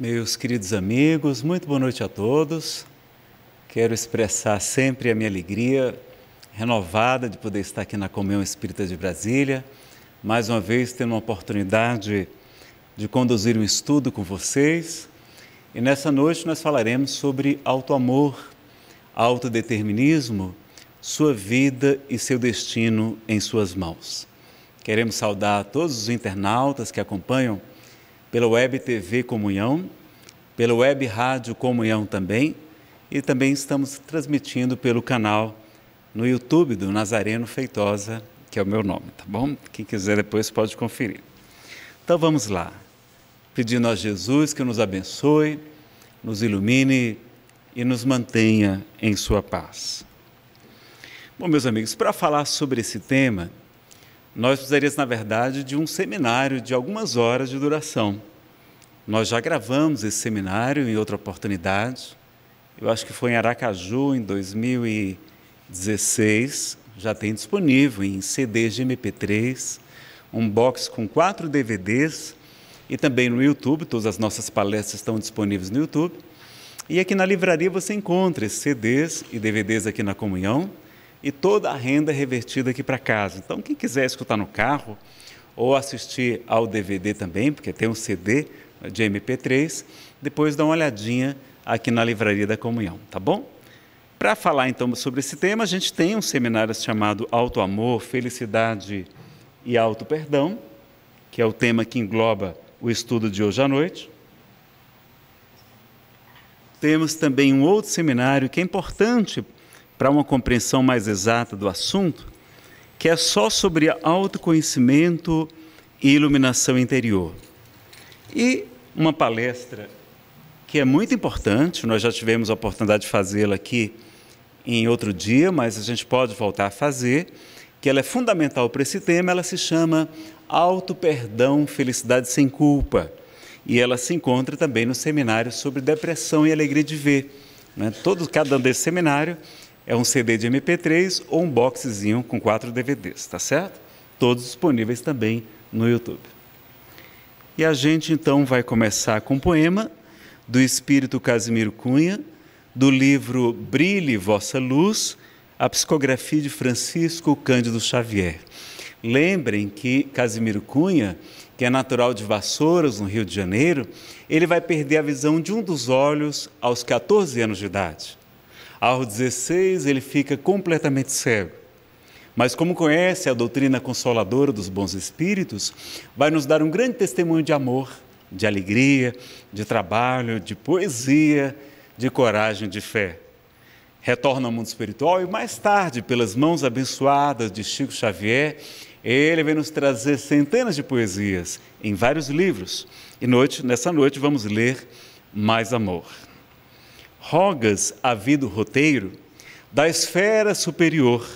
Meus queridos amigos, muito boa noite a todos. Quero expressar sempre a minha alegria renovada de poder estar aqui na Comunhão Espírita de Brasília, mais uma vez tendo a oportunidade de conduzir um estudo com vocês. E nessa noite nós falaremos sobre autoamor, autodeterminismo, sua vida e seu destino em suas mãos. Queremos saudar todos os internautas que acompanham pela Web TV Comunhão, pela Web Rádio Comunhão também, e também estamos transmitindo pelo canal no YouTube do Nazareno Feitosa, que é o meu nome, tá bom? Quem quiser depois pode conferir. Então vamos lá, pedindo a Jesus que nos abençoe, nos ilumine e nos mantenha em sua paz. Bom, meus amigos, para falar sobre esse tema, nós precisaríamos, na verdade, de um seminário de algumas horas de duração. Nós já gravamos esse seminário em outra oportunidade. Eu acho que foi em Aracaju, em 2016. Já tem disponível em CDs de MP3, um box com quatro DVDs e também no YouTube. Todas as nossas palestras estão disponíveis no YouTube. E aqui na livraria você encontra esses CDs e DVDs aqui na Comunhão e toda a renda é revertida aqui para casa. Então, quem quiser escutar no carro ou assistir ao DVD também, porque tem um CD, de MP3, depois dá uma olhadinha aqui na Livraria da Comunhão, tá bom? Para falar então sobre esse tema, a gente tem um seminário chamado Alto Amor, Felicidade e Alto Perdão, que é o tema que engloba o estudo de hoje à noite. Temos também um outro seminário que é importante para uma compreensão mais exata do assunto, que é só sobre autoconhecimento e iluminação interior. E uma palestra que é muito importante, nós já tivemos a oportunidade de fazê-la aqui em outro dia, mas a gente pode voltar a fazer, que ela é fundamental para esse tema, ela se chama Auto Perdão, Felicidade Sem Culpa. E ela se encontra também no seminário sobre depressão e alegria de ver. Né? Todo cada um desse seminário é um CD de MP3 ou um boxezinho com quatro DVDs, tá certo? Todos disponíveis também no YouTube. E a gente então vai começar com um poema do espírito Casimiro Cunha, do livro Brilhe Vossa Luz, a psicografia de Francisco Cândido Xavier. Lembrem que Casimiro Cunha, que é natural de Vassouras, no Rio de Janeiro, ele vai perder a visão de um dos olhos aos 14 anos de idade. Aos 16, ele fica completamente cego. Mas, como conhece a doutrina consoladora dos bons espíritos, vai nos dar um grande testemunho de amor, de alegria, de trabalho, de poesia, de coragem, de fé. Retorna ao mundo espiritual e, mais tarde, pelas mãos abençoadas de Chico Xavier, ele vem nos trazer centenas de poesias em vários livros. E noite, nessa noite vamos ler Mais Amor. Rogas a vida roteiro da esfera superior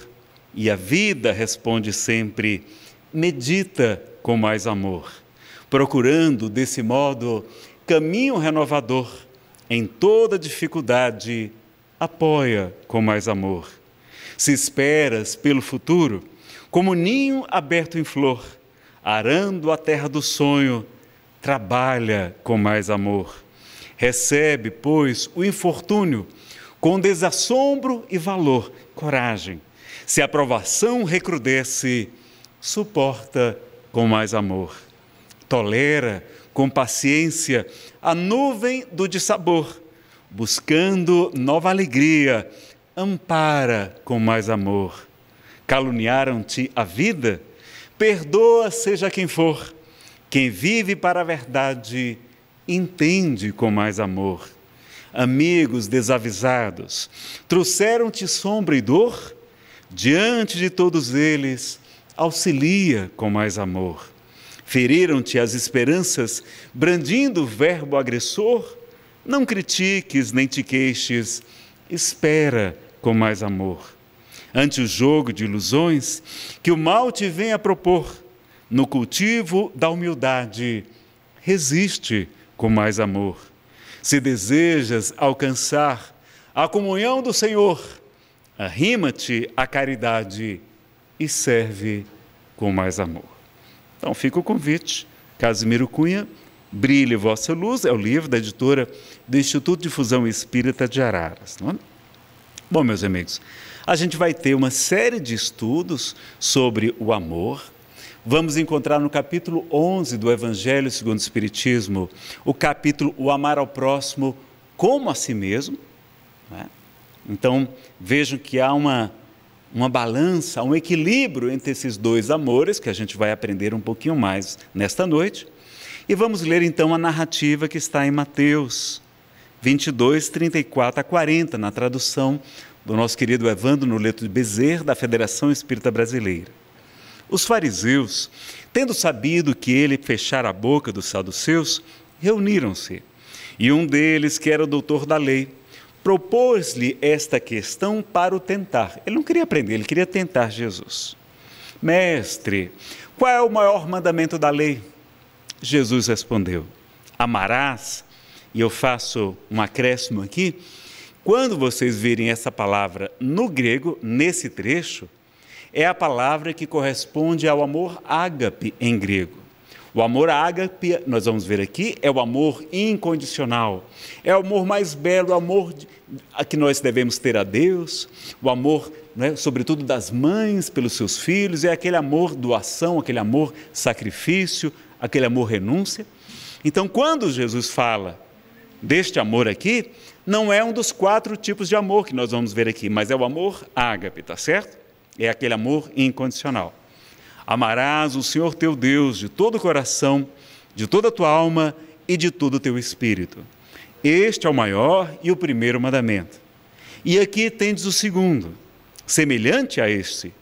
e a vida responde sempre: medita com mais amor, procurando desse modo caminho renovador em toda dificuldade, apoia com mais amor. Se esperas pelo futuro, como ninho aberto em flor, arando a terra do sonho, trabalha com mais amor. Recebe, pois, o infortúnio com desassombro e valor, coragem, se a provação recrudesce, suporta com mais amor. Tolera com paciência a nuvem do dissabor, buscando nova alegria, ampara com mais amor. Caluniaram-te a vida? Perdoa, seja quem for. Quem vive para a verdade, entende com mais amor. Amigos desavisados, trouxeram-te sombra e dor? diante de todos eles, auxilia com mais amor. Feriram-te as esperanças, brandindo o verbo agressor? Não critiques nem te queixes, espera com mais amor. Ante o jogo de ilusões que o mal te vem a propor, no cultivo da humildade, resiste com mais amor. Se desejas alcançar a comunhão do Senhor, Arrima-te à caridade e serve com mais amor. Então fica o convite. Casimiro Cunha, Brilhe Vossa Luz, é o livro da editora do Instituto de Fusão Espírita de Araras. É? Bom, meus amigos, a gente vai ter uma série de estudos sobre o amor. Vamos encontrar no capítulo 11 do Evangelho segundo o Espiritismo o capítulo O Amar ao Próximo como a si mesmo. Né? Então, vejam que há uma, uma balança, um equilíbrio entre esses dois amores, que a gente vai aprender um pouquinho mais nesta noite. E vamos ler então a narrativa que está em Mateus 22, 34 a 40, na tradução do nosso querido Evandro Noleto de Bezerra, da Federação Espírita Brasileira. Os fariseus, tendo sabido que ele fechara a boca dos saduceus, reuniram-se. E um deles, que era o doutor da lei, propôs-lhe esta questão para o tentar. Ele não queria aprender, ele queria tentar Jesus. Mestre, qual é o maior mandamento da lei? Jesus respondeu: Amarás, e eu faço um acréscimo aqui. Quando vocês virem essa palavra no grego, nesse trecho, é a palavra que corresponde ao amor ágape em grego. O amor ágape, nós vamos ver aqui, é o amor incondicional. É o amor mais belo, o amor que nós devemos ter a Deus, o amor, né, sobretudo, das mães pelos seus filhos, é aquele amor doação, aquele amor sacrifício, aquele amor renúncia. Então, quando Jesus fala deste amor aqui, não é um dos quatro tipos de amor que nós vamos ver aqui, mas é o amor ágape, tá certo? É aquele amor incondicional. Amarás o Senhor teu Deus de todo o coração, de toda a tua alma e de todo o teu espírito. Este é o maior e o primeiro mandamento. E aqui tendes o segundo, semelhante a este.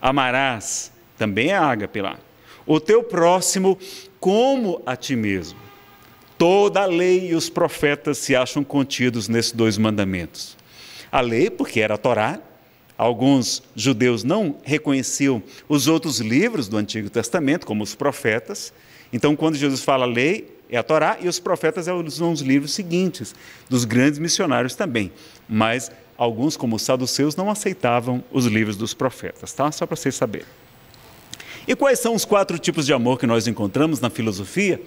Amarás, também é ágape lá, o teu próximo como a ti mesmo. Toda a lei e os profetas se acham contidos nesses dois mandamentos. A lei, porque era a Torá, Alguns judeus não reconheciam os outros livros do Antigo Testamento, como os profetas. Então, quando Jesus fala lei, é a Torá, e os profetas é são os livros seguintes, dos grandes missionários também. Mas alguns, como os saduceus, não aceitavam os livros dos profetas, tá? Só para vocês saberem. E quais são os quatro tipos de amor que nós encontramos na filosofia?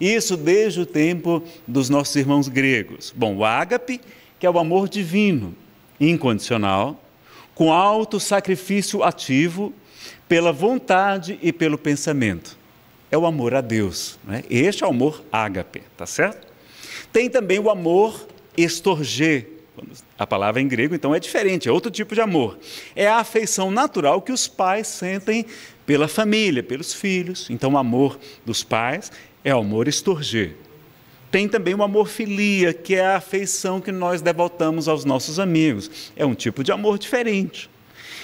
Isso desde o tempo dos nossos irmãos gregos. Bom, o ágape, que é o amor divino, incondicional com alto sacrifício ativo pela vontade e pelo pensamento. É o amor a Deus. Né? Este é o amor ágape, tá certo? Tem também o amor estorger. A palavra em grego, então, é diferente, é outro tipo de amor. É a afeição natural que os pais sentem pela família, pelos filhos. Então, o amor dos pais é o amor estorger. Tem também o amorfilia, que é a afeição que nós devotamos aos nossos amigos. É um tipo de amor diferente.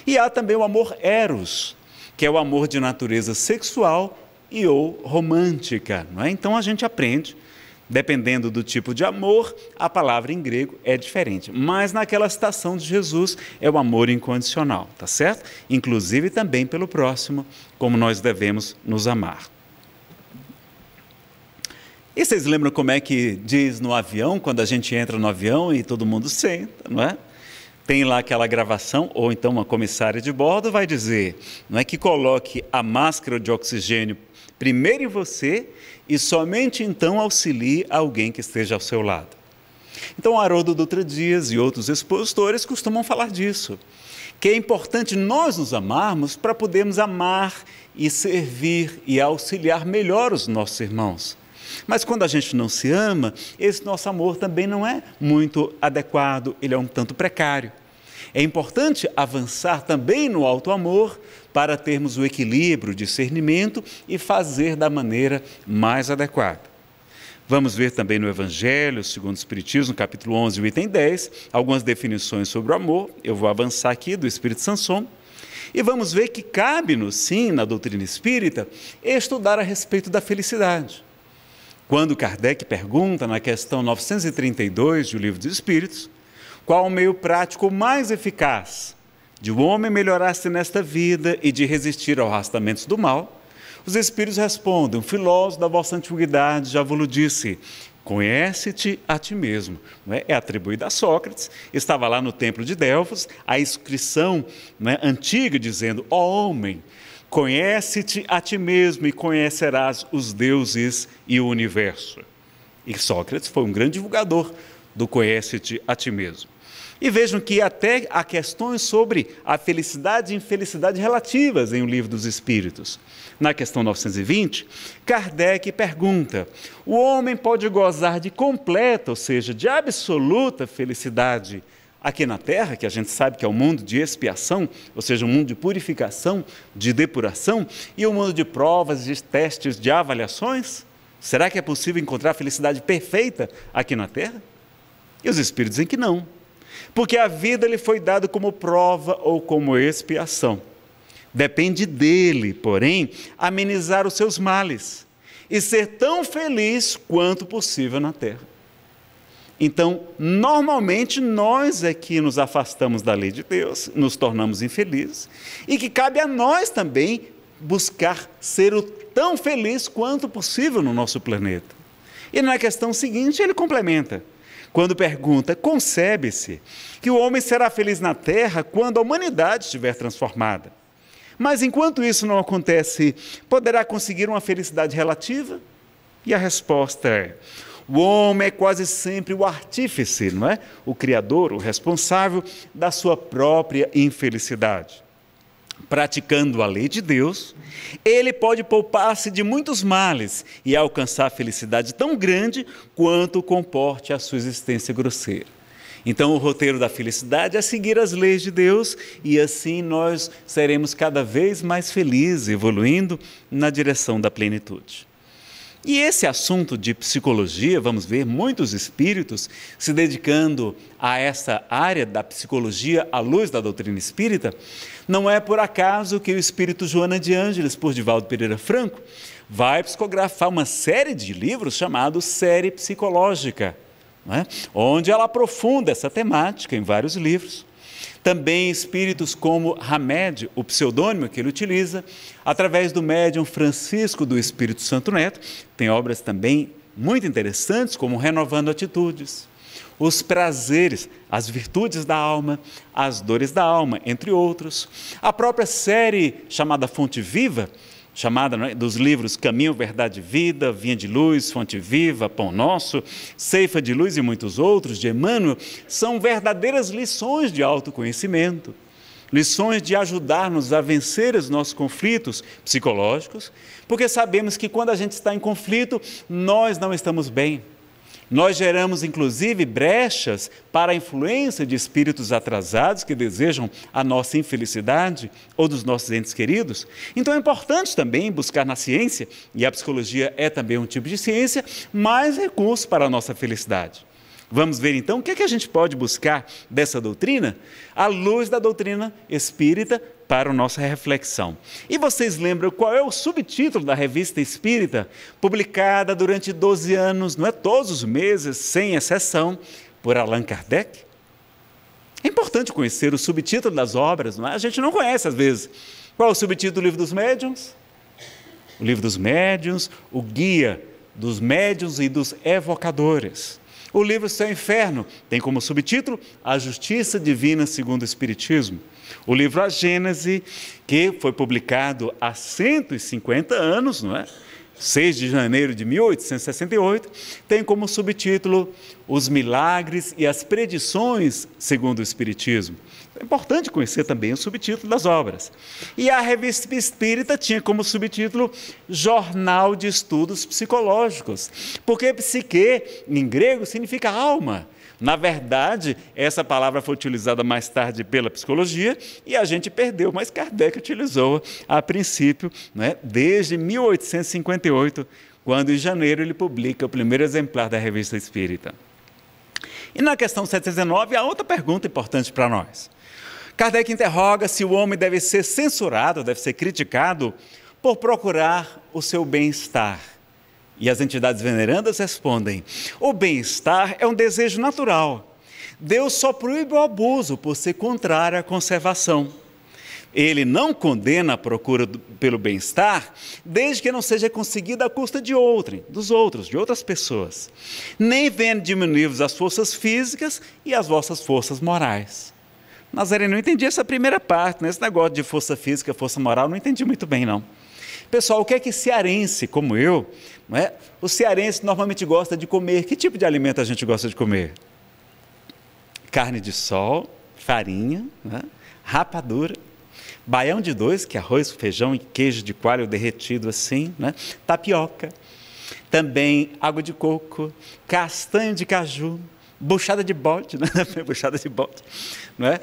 E há também o amor eros, que é o amor de natureza sexual e ou romântica. Não é? Então a gente aprende, dependendo do tipo de amor, a palavra em grego é diferente. Mas naquela citação de Jesus é o amor incondicional, tá certo? Inclusive também pelo próximo, como nós devemos nos amar. E vocês lembram como é que diz no avião, quando a gente entra no avião e todo mundo senta, não é? Tem lá aquela gravação, ou então uma comissária de bordo vai dizer, não é que coloque a máscara de oxigênio primeiro em você e somente então auxilie alguém que esteja ao seu lado. Então, Haroldo Dutra Dias e outros expositores costumam falar disso, que é importante nós nos amarmos para podermos amar e servir e auxiliar melhor os nossos irmãos. Mas quando a gente não se ama, esse nosso amor também não é muito adequado, ele é um tanto precário. É importante avançar também no alto amor para termos o equilíbrio, o discernimento e fazer da maneira mais adequada. Vamos ver também no Evangelho, segundo o Espiritismo, capítulo 11, o item 10, algumas definições sobre o amor. Eu vou avançar aqui do Espírito Sansão E vamos ver que cabe-nos, sim, na doutrina espírita, estudar a respeito da felicidade. Quando Kardec pergunta na questão 932 do Livro dos Espíritos, qual o meio prático mais eficaz de o um homem melhorar-se nesta vida e de resistir aos arrastamentos do mal, os Espíritos respondem: O filósofo da vossa antiguidade já vos disse, Conhece-te a ti mesmo. É? é atribuída a Sócrates, estava lá no templo de Delfos, a inscrição é, antiga dizendo: Ó oh, homem, Conhece-te a ti mesmo e conhecerás os deuses e o universo. E Sócrates foi um grande divulgador do conhece-te a ti mesmo. E vejam que até há questões sobre a felicidade e infelicidade relativas em O Livro dos Espíritos. Na questão 920, Kardec pergunta: o homem pode gozar de completa, ou seja, de absoluta felicidade aqui na Terra, que a gente sabe que é o um mundo de expiação, ou seja, um mundo de purificação, de depuração, e o um mundo de provas, de testes, de avaliações? Será que é possível encontrar a felicidade perfeita aqui na Terra? E os Espíritos dizem que não, porque a vida lhe foi dada como prova ou como expiação. Depende dele, porém, amenizar os seus males e ser tão feliz quanto possível na Terra. Então, normalmente nós é que nos afastamos da lei de Deus, nos tornamos infelizes, e que cabe a nós também buscar ser o tão feliz quanto possível no nosso planeta. E na questão seguinte, ele complementa, quando pergunta: concebe-se que o homem será feliz na terra quando a humanidade estiver transformada. Mas enquanto isso não acontece, poderá conseguir uma felicidade relativa? E a resposta é: o homem é quase sempre o artífice, não é? O criador, o responsável da sua própria infelicidade. Praticando a lei de Deus, ele pode poupar-se de muitos males e alcançar felicidade tão grande quanto comporte a sua existência grosseira. Então, o roteiro da felicidade é seguir as leis de Deus e assim nós seremos cada vez mais felizes, evoluindo na direção da plenitude. E esse assunto de psicologia, vamos ver muitos espíritos se dedicando a essa área da psicologia à luz da doutrina espírita, não é por acaso que o espírito Joana de Ângeles, por Divaldo Pereira Franco, vai psicografar uma série de livros chamados Série Psicológica, é? onde ela aprofunda essa temática em vários livros. Também espíritos como Hamed, o pseudônimo que ele utiliza, através do médium Francisco do Espírito Santo Neto, tem obras também muito interessantes, como Renovando Atitudes, Os Prazeres, As Virtudes da Alma, As Dores da Alma, entre outros. A própria série chamada Fonte Viva chamada é, dos livros Caminho, Verdade e Vida, Vinha de Luz, Fonte Viva, Pão Nosso, Ceifa de Luz e muitos outros de Emmanuel, são verdadeiras lições de autoconhecimento, lições de ajudar-nos a vencer os nossos conflitos psicológicos, porque sabemos que quando a gente está em conflito, nós não estamos bem. Nós geramos, inclusive, brechas para a influência de espíritos atrasados que desejam a nossa infelicidade ou dos nossos entes queridos. Então é importante também buscar na ciência, e a psicologia é também um tipo de ciência, mais recursos para a nossa felicidade. Vamos ver então o que, é que a gente pode buscar dessa doutrina à luz da doutrina espírita para a nossa reflexão. E vocês lembram qual é o subtítulo da revista espírita, publicada durante 12 anos, não é todos os meses, sem exceção, por Allan Kardec? É importante conhecer o subtítulo das obras, não é? a gente não conhece às vezes. Qual é o subtítulo do Livro dos Médiuns? O Livro dos Médiuns, o Guia dos Médiuns e dos Evocadores. O livro Céu e Inferno tem como subtítulo A Justiça Divina segundo o Espiritismo. O livro A Gênese, que foi publicado há 150 anos, não é? 6 de janeiro de 1868, tem como subtítulo Os Milagres e as Predições segundo o Espiritismo. É importante conhecer também o subtítulo das obras. E a revista espírita tinha como subtítulo Jornal de Estudos Psicológicos, porque psique, em grego, significa alma. Na verdade, essa palavra foi utilizada mais tarde pela psicologia e a gente perdeu, mas Kardec utilizou a princípio, né, desde 1858, quando em janeiro ele publica o primeiro exemplar da Revista Espírita. E na questão 719, há outra pergunta importante para nós. Kardec interroga se o homem deve ser censurado, deve ser criticado por procurar o seu bem-estar. E as entidades venerandas respondem: o bem-estar é um desejo natural. Deus só proíbe o abuso por ser contrário à conservação. Ele não condena a procura do, pelo bem-estar, desde que não seja conseguida à custa de outrem, dos outros, de outras pessoas. Nem vendo diminuir-vos as forças físicas e as vossas forças morais. Nazareno, não entendi essa primeira parte, né? esse negócio de força física, força moral, não entendi muito bem, não. Pessoal, o que é que cearense, como eu, não é? o cearense normalmente gosta de comer? Que tipo de alimento a gente gosta de comer? Carne de sol, farinha, é? rapadura, baião de dois, que é arroz, feijão e queijo de coalho derretido assim, né? tapioca, também água de coco, castanho de caju, buchada de bode, né? buchada de bode, não é?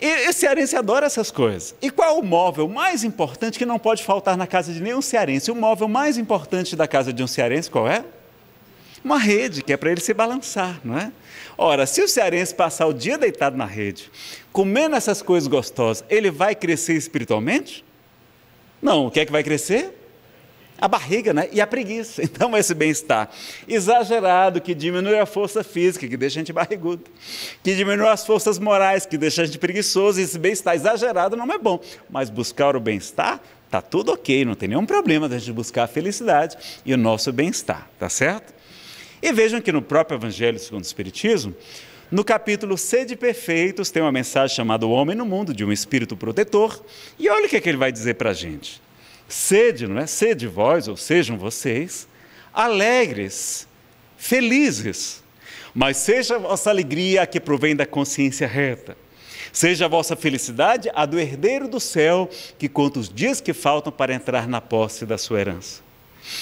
E, cearense adora essas coisas. E qual o móvel mais importante que não pode faltar na casa de nenhum cearense? O móvel mais importante da casa de um cearense qual é? Uma rede, que é para ele se balançar, não é? Ora, se o cearense passar o dia deitado na rede, comendo essas coisas gostosas, ele vai crescer espiritualmente? Não, o que é que vai crescer? a barriga né? e a preguiça. Então, esse bem-estar exagerado que diminui a força física, que deixa a gente barrigudo, que diminui as forças morais, que deixa a gente preguiçoso. Esse bem-estar exagerado não é bom, mas buscar o bem-estar tá tudo ok, não tem nenhum problema da gente buscar a felicidade e o nosso bem-estar, tá certo? E vejam que no próprio Evangelho segundo o Espiritismo, no capítulo Sede Perfeitos, tem uma mensagem chamada O Homem no Mundo, de um Espírito Protetor, e olha o que, é que ele vai dizer para a gente. Sede, não é? Sede vós, ou sejam vocês, alegres, felizes. Mas seja a vossa alegria a que provém da consciência reta. Seja a vossa felicidade a do herdeiro do céu, que conta os dias que faltam para entrar na posse da sua herança.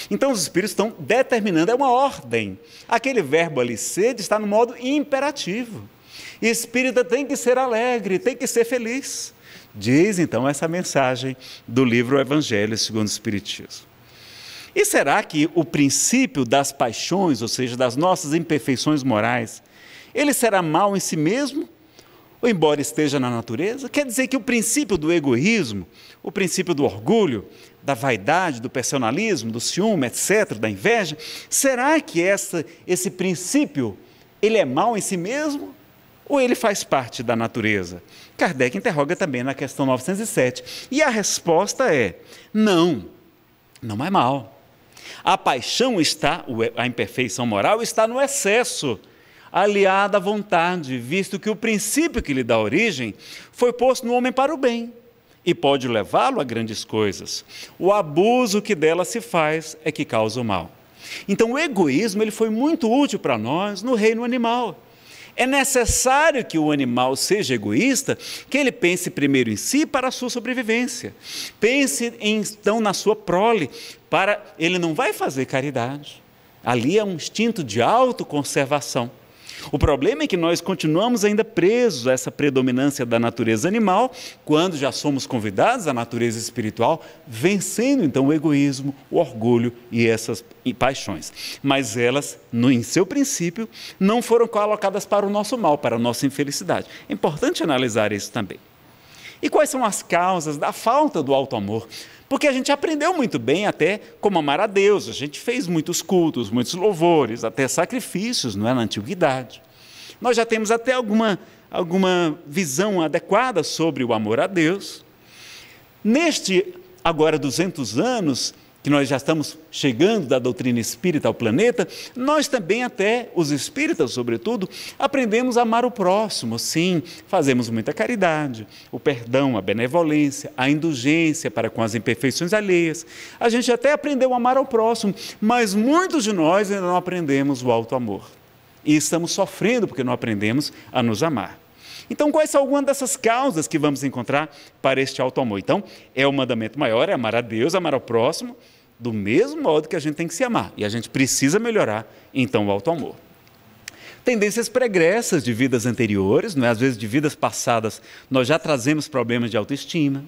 Então os espíritos estão determinando, é uma ordem. Aquele verbo ali, sede, está no modo imperativo. E espírita tem que ser alegre, tem que ser feliz. Diz então essa mensagem do livro Evangelho segundo o Espiritismo. E será que o princípio das paixões, ou seja, das nossas imperfeições morais, ele será mal em si mesmo? Ou embora esteja na natureza? Quer dizer que o princípio do egoísmo, o princípio do orgulho, da vaidade, do personalismo, do ciúme, etc., da inveja, será que essa, esse princípio ele é mal em si mesmo? Ou ele faz parte da natureza? Kardec interroga também na questão 907. E a resposta é: não, não é mal. A paixão está, a imperfeição moral está no excesso, aliada à vontade, visto que o princípio que lhe dá origem foi posto no homem para o bem e pode levá-lo a grandes coisas. O abuso que dela se faz é que causa o mal. Então, o egoísmo ele foi muito útil para nós no reino animal é necessário que o animal seja egoísta, que ele pense primeiro em si para a sua sobrevivência. Pense então na sua prole, para ele não vai fazer caridade. Ali é um instinto de autoconservação. O problema é que nós continuamos ainda presos a essa predominância da natureza animal, quando já somos convidados à natureza espiritual, vencendo então o egoísmo, o orgulho e essas paixões. Mas elas, no, em seu princípio, não foram colocadas para o nosso mal, para a nossa infelicidade. É importante analisar isso também. E quais são as causas da falta do alto amor? Porque a gente aprendeu muito bem até como amar a Deus, a gente fez muitos cultos, muitos louvores, até sacrifícios, não é? Na antiguidade. Nós já temos até alguma, alguma visão adequada sobre o amor a Deus. Neste, agora 200 anos, que nós já estamos chegando da doutrina espírita ao planeta, nós também, até os espíritas, sobretudo, aprendemos a amar o próximo, sim, fazemos muita caridade, o perdão, a benevolência, a indulgência para com as imperfeições alheias. A gente até aprendeu a amar ao próximo, mas muitos de nós ainda não aprendemos o alto amor. E estamos sofrendo porque não aprendemos a nos amar. Então, quais são algumas dessas causas que vamos encontrar para este alto amor? Então, é o mandamento maior, é amar a Deus, amar ao próximo, do mesmo modo que a gente tem que se amar. E a gente precisa melhorar, então, o alto amor tendências pregressas de vidas anteriores, não é? às vezes de vidas passadas, nós já trazemos problemas de autoestima,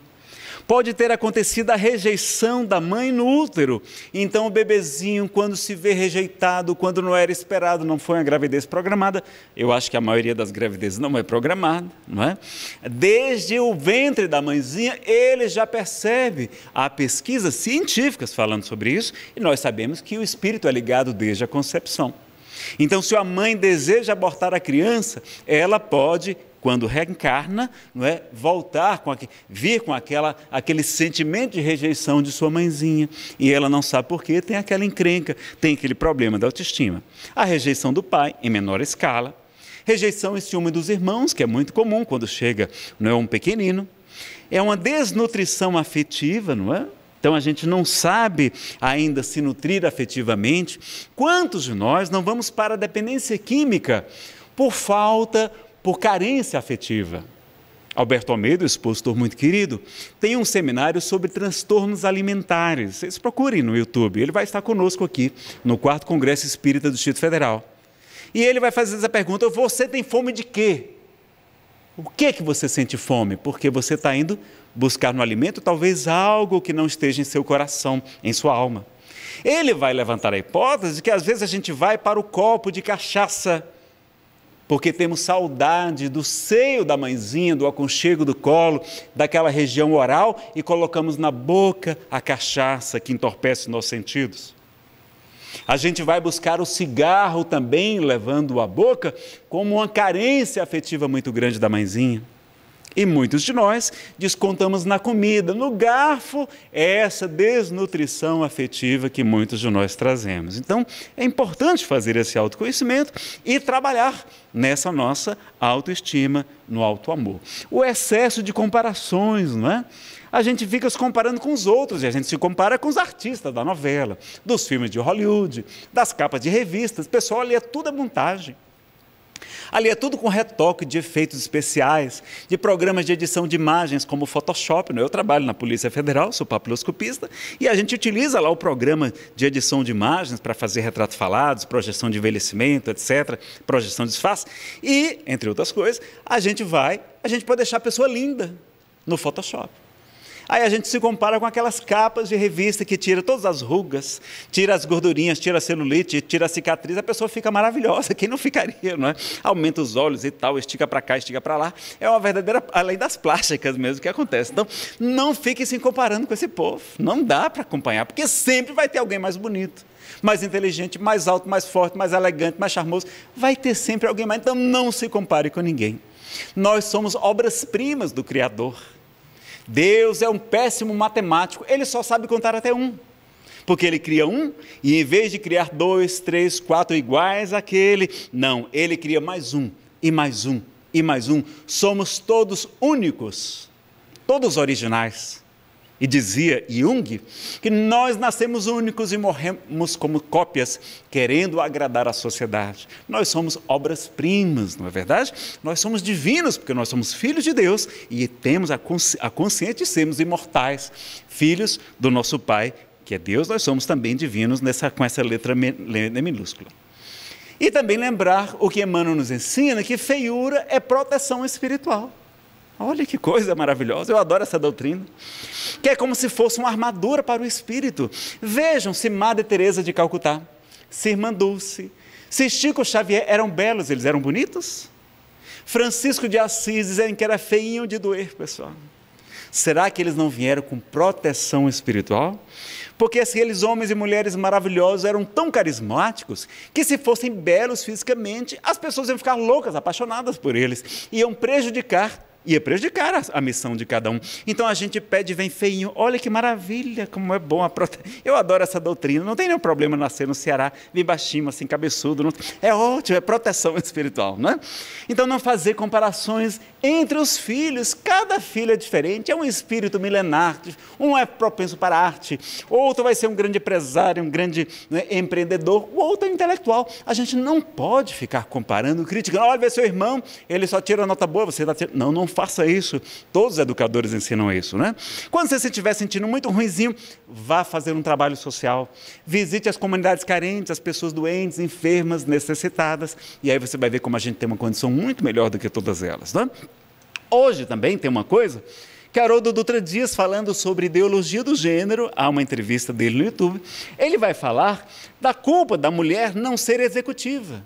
Pode ter acontecido a rejeição da mãe no útero. Então, o bebezinho, quando se vê rejeitado, quando não era esperado, não foi uma gravidez programada. Eu acho que a maioria das gravidezes não é programada, não é? Desde o ventre da mãezinha, ele já percebe. Há pesquisas científicas falando sobre isso e nós sabemos que o espírito é ligado desde a concepção. Então, se a mãe deseja abortar a criança, ela pode quando reencarna, não é? voltar, com aqu... vir com aquela, aquele sentimento de rejeição de sua mãezinha. E ela não sabe por quê, tem aquela encrenca, tem aquele problema da autoestima. A rejeição do pai, em menor escala. Rejeição e ciúme dos irmãos, que é muito comum quando chega não é, um pequenino. É uma desnutrição afetiva, não é? Então a gente não sabe ainda se nutrir afetivamente. Quantos de nós não vamos para a dependência química por falta, por carência afetiva. Alberto Almeida, expositor muito querido, tem um seminário sobre transtornos alimentares. Vocês procurem no YouTube. Ele vai estar conosco aqui no 4 Congresso Espírita do Distrito Federal. E ele vai fazer essa pergunta: Você tem fome de quê? O que é que você sente fome? Porque você está indo buscar no alimento talvez algo que não esteja em seu coração, em sua alma. Ele vai levantar a hipótese de que às vezes a gente vai para o copo de cachaça porque temos saudade do seio da mãezinha, do aconchego do colo, daquela região oral e colocamos na boca a cachaça que entorpece nossos sentidos. A gente vai buscar o cigarro também, levando a boca, como uma carência afetiva muito grande da mãezinha. E muitos de nós descontamos na comida, no garfo, essa desnutrição afetiva que muitos de nós trazemos. Então, é importante fazer esse autoconhecimento e trabalhar nessa nossa autoestima, no alto amor O excesso de comparações, não é? A gente fica se comparando com os outros e a gente se compara com os artistas da novela, dos filmes de Hollywood, das capas de revistas. O pessoal ali é tudo a montagem. Ali é tudo com retoque de efeitos especiais, de programas de edição de imagens como Photoshop. Né? Eu trabalho na Polícia Federal, sou papiloscopista, e a gente utiliza lá o programa de edição de imagens para fazer retratos falados, projeção de envelhecimento, etc., projeção de disfarce. E, entre outras coisas, a gente vai, a gente pode deixar a pessoa linda no Photoshop. Aí a gente se compara com aquelas capas de revista que tira todas as rugas, tira as gordurinhas, tira a celulite, tira a cicatriz, a pessoa fica maravilhosa, quem não ficaria, não é? Aumenta os olhos e tal, estica para cá, estica para lá. É uma verdadeira lei das plásticas mesmo que acontece. Então, não fique se comparando com esse povo, não dá para acompanhar, porque sempre vai ter alguém mais bonito mais inteligente, mais alto, mais forte, mais elegante, mais charmoso. Vai ter sempre alguém mais. Então não se compare com ninguém. Nós somos obras-primas do Criador. Deus é um péssimo matemático, ele só sabe contar até um. Porque ele cria um e em vez de criar dois, três, quatro iguais àquele, não, ele cria mais um e mais um e mais um. Somos todos únicos, todos originais. E dizia Jung que nós nascemos únicos e morremos como cópias, querendo agradar à sociedade. Nós somos obras-primas, não é verdade? Nós somos divinos, porque nós somos filhos de Deus e temos a, consci a consciência de sermos imortais, filhos do nosso Pai, que é Deus, nós somos também divinos nessa, com essa letra né, minúscula. E também lembrar o que Emmanuel nos ensina, que feiura é proteção espiritual. Olha que coisa maravilhosa, eu adoro essa doutrina. Que é como se fosse uma armadura para o espírito. Vejam se Madre Teresa de Calcutá, se Irmã Dulce, se Chico Xavier eram belos, eles eram bonitos? Francisco de Assis dizem que era feinho de doer, pessoal. Será que eles não vieram com proteção espiritual? Porque aqueles homens e mulheres maravilhosos eram tão carismáticos que, se fossem belos fisicamente, as pessoas iam ficar loucas, apaixonadas por eles, iam prejudicar ia prejudicar a, a, missão de cada um. Então a gente pede, vem feinho, olha que maravilha, como é bom a prote... Eu adoro essa doutrina, não tem nenhum problema nascer no Ceará, vir baixinho, assim, cabeçudo, não... é ótimo, é proteção espiritual, não é? Então não fazer comparações entre os filhos, cada filho é diferente, é um espírito milenar, um é propenso para a arte, outro vai ser um grande empresário, um grande né, empreendedor, o outro é intelectual. A gente não pode ficar comparando, criticando, olha, vê seu irmão, ele só tira nota boa, você está tirando... Não, não faça isso. Todos os educadores ensinam isso, né? Quando você se estiver sentindo muito ruinzinho, vá fazer um trabalho social. Visite as comunidades carentes, as pessoas doentes, enfermas, necessitadas. E aí você vai ver como a gente tem uma condição muito melhor do que todas elas, né? Hoje também tem uma coisa que Haroldo Dutra Dias, falando sobre ideologia do gênero, há uma entrevista dele no YouTube, ele vai falar da culpa da mulher não ser executiva.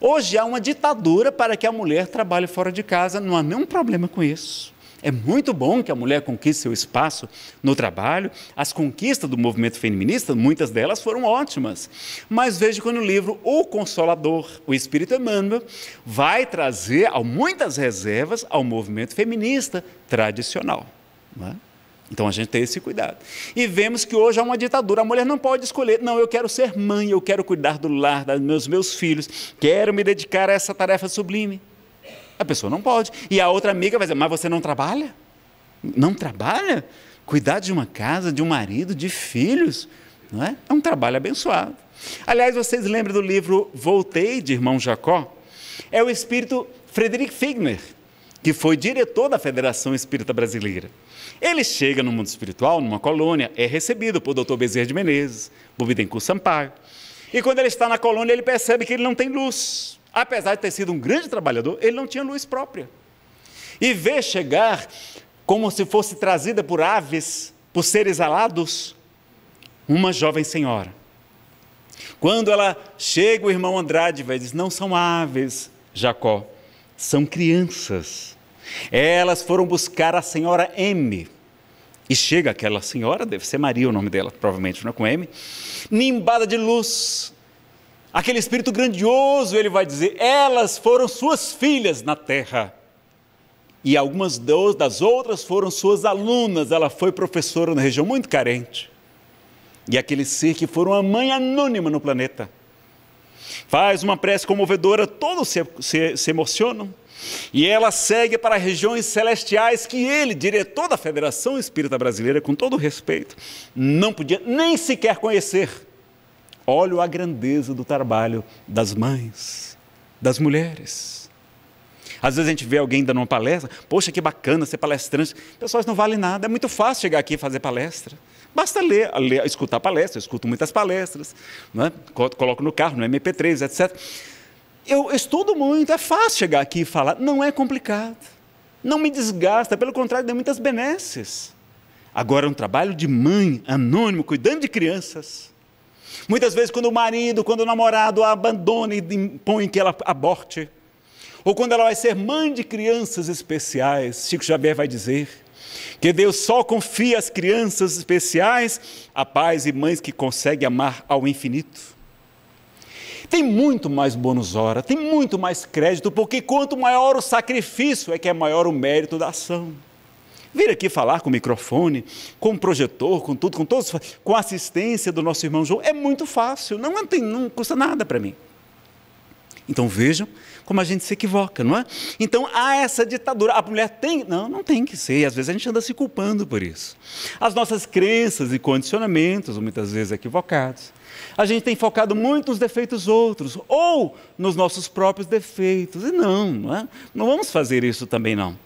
Hoje há uma ditadura para que a mulher trabalhe fora de casa, não há nenhum problema com isso. É muito bom que a mulher conquiste seu espaço no trabalho. As conquistas do movimento feminista, muitas delas foram ótimas. Mas veja que no livro O Consolador, o Espírito Emmanuel, vai trazer muitas reservas ao movimento feminista tradicional. Não é? Então a gente tem esse cuidado. E vemos que hoje há uma ditadura. A mulher não pode escolher, não, eu quero ser mãe, eu quero cuidar do lar, dos meus, meus filhos, quero me dedicar a essa tarefa sublime. A pessoa não pode. E a outra amiga vai dizer, mas você não trabalha? Não trabalha? Cuidar de uma casa, de um marido, de filhos, não é? É um trabalho abençoado. Aliás, vocês lembram do livro Voltei, de Irmão Jacó? É o espírito Frederic Figner, que foi diretor da Federação Espírita Brasileira. Ele chega no mundo espiritual, numa colônia, é recebido por Dr. Bezerra de Menezes, por Bittencourt Sampaio. E quando ele está na colônia, ele percebe que ele não tem luz. Apesar de ter sido um grande trabalhador, ele não tinha luz própria. E vê chegar, como se fosse trazida por aves, por seres alados, uma jovem senhora. Quando ela chega, o irmão Andrade vai diz: Não são aves, Jacó, são crianças. Elas foram buscar a senhora M. E chega aquela senhora, deve ser Maria o nome dela, provavelmente não é com M, nimbada de luz. Aquele espírito grandioso, ele vai dizer: elas foram suas filhas na terra. E algumas das outras foram suas alunas. Ela foi professora na região muito carente. E aquele ser que foram uma mãe anônima no planeta. Faz uma prece comovedora, todos se, se, se emocionam. E ela segue para regiões celestiais que ele, diretor da Federação Espírita Brasileira, com todo respeito, não podia nem sequer conhecer. Olha a grandeza do trabalho das mães, das mulheres. Às vezes a gente vê alguém dando uma palestra, poxa, que bacana ser palestrante. Pessoal, isso não vale nada, é muito fácil chegar aqui e fazer palestra. Basta ler, ler escutar palestra, eu escuto muitas palestras, né? coloco no carro, no MP3, etc. Eu estudo muito, é fácil chegar aqui e falar, não é complicado. Não me desgasta, pelo contrário, dá muitas benesses. Agora é um trabalho de mãe, anônimo, cuidando de crianças. Muitas vezes, quando o marido, quando o namorado a abandona e impõe que ela aborte, ou quando ela vai ser mãe de crianças especiais, Chico Xavier vai dizer que Deus só confia às crianças especiais a pais e mães que conseguem amar ao infinito tem muito mais bônus hora, tem muito mais crédito, porque quanto maior o sacrifício é que é maior o mérito da ação. Vir aqui falar com o microfone, com o projetor, com tudo, com todos, com a assistência do nosso irmão João, é muito fácil, não, é, tem, não custa nada para mim. Então vejam como a gente se equivoca, não é? Então há essa ditadura. A mulher tem. Não, não tem que ser. E às vezes a gente anda se culpando por isso. As nossas crenças e condicionamentos, muitas vezes equivocados a gente tem focado muito nos defeitos outros ou nos nossos próprios defeitos. E não, não, é? não vamos fazer isso também não.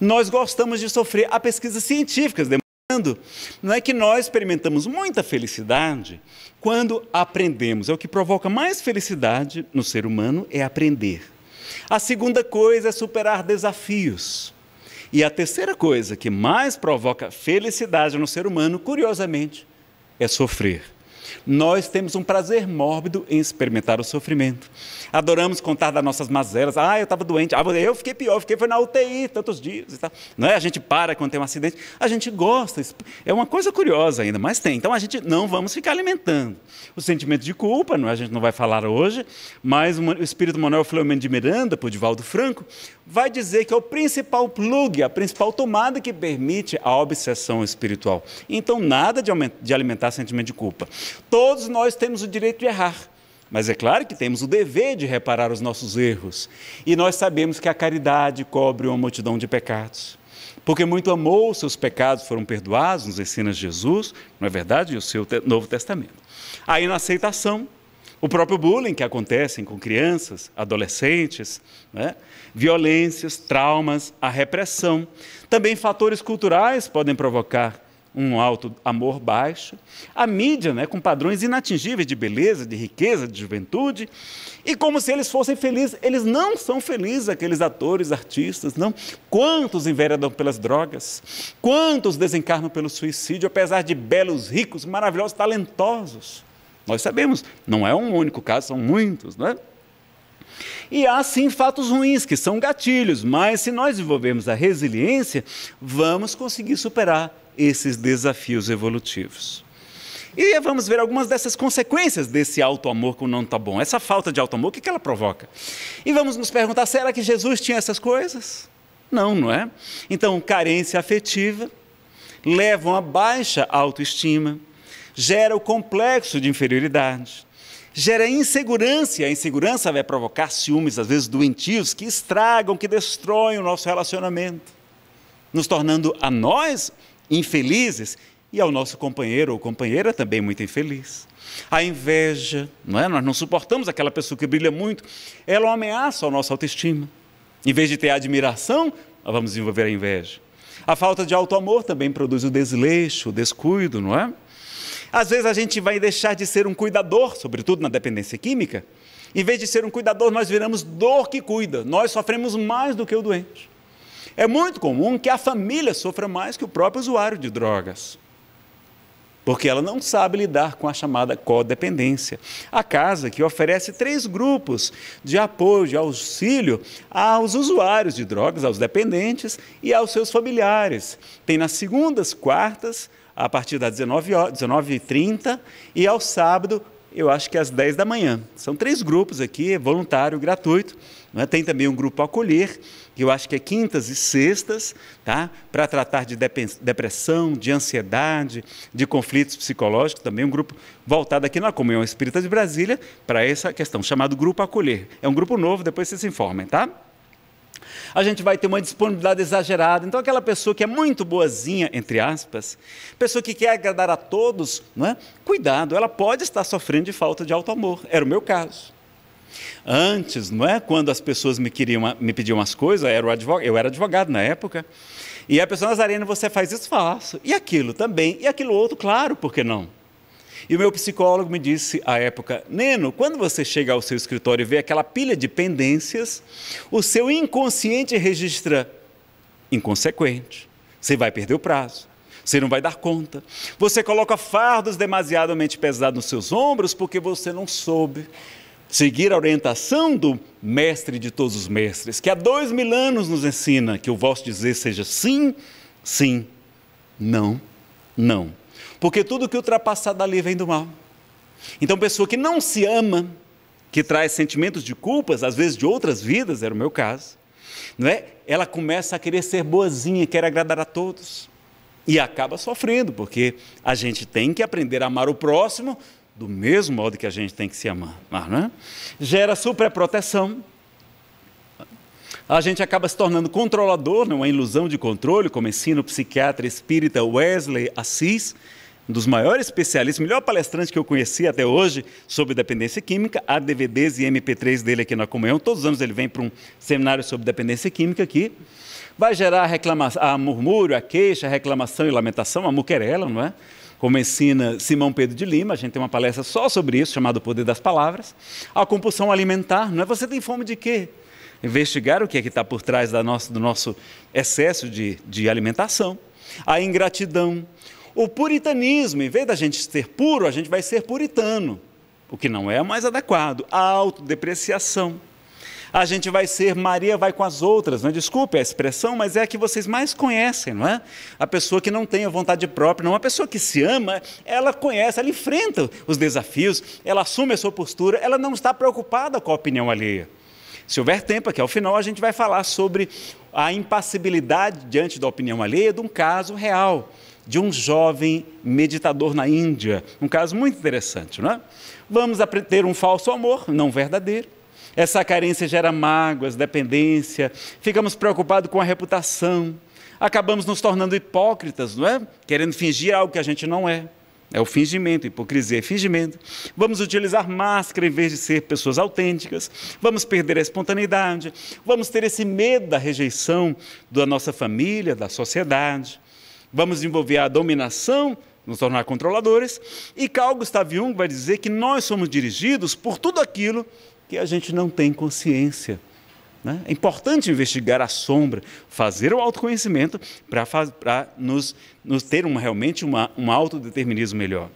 Nós gostamos de sofrer. Há pesquisas científicas demonstrando não é que nós experimentamos muita felicidade quando aprendemos. É o que provoca mais felicidade no ser humano é aprender. A segunda coisa é superar desafios. E a terceira coisa que mais provoca felicidade no ser humano, curiosamente, é sofrer. Nós temos um prazer mórbido em experimentar o sofrimento. Adoramos contar das nossas mazelas. Ah, eu estava doente. Ah, eu fiquei pior, fiquei foi na UTI tantos dias e tal. Não é? A gente para quando tem um acidente. A gente gosta. É uma coisa curiosa ainda, mas tem. Então a gente não vamos ficar alimentando. O sentimento de culpa, não é? a gente não vai falar hoje, mas o espírito Manuel Flamengo de Miranda, por Divaldo Franco, vai dizer que é o principal plug, a principal tomada que permite a obsessão espiritual. Então, nada de, alimentar sentimento de culpa. Todos nós temos o direito de errar, mas é claro que temos o dever de reparar os nossos erros. E nós sabemos que a caridade cobre uma multidão de pecados. Porque muito amou, seus pecados foram perdoados, nos ensina Jesus, não é verdade? E o seu Novo Testamento. Aí na aceitação, o próprio bullying que acontece com crianças, adolescentes, né? violências, traumas, a repressão. Também fatores culturais podem provocar um alto amor baixo, a mídia né, com padrões inatingíveis de beleza, de riqueza, de juventude, e como se eles fossem felizes. Eles não são felizes, aqueles atores, artistas, não. Quantos enveredam pelas drogas? Quantos desencarnam pelo suicídio, apesar de belos, ricos, maravilhosos, talentosos? Nós sabemos, não é um único caso, são muitos, não é? E há sim fatos ruins, que são gatilhos, mas se nós desenvolvermos a resiliência, vamos conseguir superar esses desafios evolutivos. E vamos ver algumas dessas consequências desse alto amor que não está bom. Essa falta de alto amor, o que, que ela provoca? E vamos nos perguntar: será que Jesus tinha essas coisas? Não, não é? Então, carência afetiva levam a baixa autoestima, gera o complexo de inferioridade, gera insegurança, e a insegurança vai provocar ciúmes, às vezes doentios, que estragam, que destroem o nosso relacionamento, nos tornando a nós infelizes e ao nosso companheiro ou companheira também muito infeliz. A inveja, não é? Nós não suportamos aquela pessoa que brilha muito, ela é uma ameaça a nossa autoestima. Em vez de ter admiração, nós vamos desenvolver a inveja. A falta de autoamor amor também produz o desleixo, o descuido, não é? Às vezes a gente vai deixar de ser um cuidador, sobretudo na dependência química. Em vez de ser um cuidador, nós viramos dor que cuida. Nós sofremos mais do que o doente. É muito comum que a família sofra mais que o próprio usuário de drogas, porque ela não sabe lidar com a chamada codependência. A casa que oferece três grupos de apoio, de auxílio aos usuários de drogas, aos dependentes e aos seus familiares. Tem nas segundas, quartas, a partir das 19h30 19 e ao sábado, eu acho que às 10 da manhã. São três grupos aqui, é voluntário, gratuito. Né? Tem também um grupo acolher, que eu acho que é quintas e sextas, tá? para tratar de depressão, de ansiedade, de conflitos psicológicos, também um grupo voltado aqui na Comunhão Espírita de Brasília para essa questão, chamado Grupo Acolher. É um grupo novo, depois vocês se informem, tá? a gente vai ter uma disponibilidade exagerada. Então, aquela pessoa que é muito boazinha, entre aspas, pessoa que quer agradar a todos, não é? cuidado, ela pode estar sofrendo de falta de alto amor. Era o meu caso. Antes, não é? Quando as pessoas me queriam, me pediam as coisas, eu era, advogado, eu era advogado na época. E a pessoa, arenas, você faz isso? Faço. E aquilo também. E aquilo outro, claro, por que não? E o meu psicólogo me disse à época: Neno, quando você chega ao seu escritório e vê aquela pilha de pendências, o seu inconsciente registra inconsequente. Você vai perder o prazo. Você não vai dar conta. Você coloca fardos demasiadamente pesados nos seus ombros porque você não soube seguir a orientação do mestre de todos os mestres, que há dois mil anos nos ensina que o vosso dizer seja sim, sim, não, não porque tudo que ultrapassar dali vem do mal. Então, pessoa que não se ama, que traz sentimentos de culpas, às vezes de outras vidas, era o meu caso, não é? Ela começa a querer ser boazinha, quer agradar a todos e acaba sofrendo, porque a gente tem que aprender a amar o próximo do mesmo modo que a gente tem que se amar, não é? é? Gera superproteção. A gente acaba se tornando controlador, não é ilusão de controle, como ensina o psiquiatra espírita Wesley Assis, um dos maiores especialistas, melhor palestrante que eu conheci até hoje sobre dependência química, a DVDs e MP3 dele aqui na Comunhão. Todos os anos ele vem para um seminário sobre dependência química aqui. Vai gerar a, a murmúrio, a queixa, a reclamação e lamentação, a muquerela, não é? Como ensina Simão Pedro de Lima, a gente tem uma palestra só sobre isso, chamada O Poder das Palavras. A compulsão alimentar, não é? Você tem fome de quê? Investigar o que é que está por trás nossa, do nosso excesso de, de alimentação. A ingratidão, o puritanismo. Em vez da gente ser puro, a gente vai ser puritano, o que não é mais adequado. A autodepreciação. A gente vai ser Maria vai com as outras, não é? Desculpe a expressão, mas é a que vocês mais conhecem, não é? A pessoa que não tem a vontade própria, não. A pessoa que se ama, ela conhece, ela enfrenta os desafios, ela assume a sua postura, ela não está preocupada com a opinião alheia. Se houver tempo aqui ao final, a gente vai falar sobre a impassibilidade diante da opinião alheia de um caso real de um jovem meditador na Índia. Um caso muito interessante, não é? Vamos ter um falso amor, não verdadeiro. Essa carência gera mágoas, dependência, ficamos preocupados com a reputação, acabamos nos tornando hipócritas, não é? Querendo fingir algo que a gente não é. É o fingimento, hipocrisia é fingimento. Vamos utilizar máscara em vez de ser pessoas autênticas. Vamos perder a espontaneidade. Vamos ter esse medo da rejeição da nossa família, da sociedade vamos desenvolver a dominação, nos tornar controladores, e Carl Gustav Jung vai dizer que nós somos dirigidos por tudo aquilo que a gente não tem consciência. Né? É importante investigar a sombra, fazer o autoconhecimento para nos, nos, ter uma, realmente uma, um autodeterminismo melhor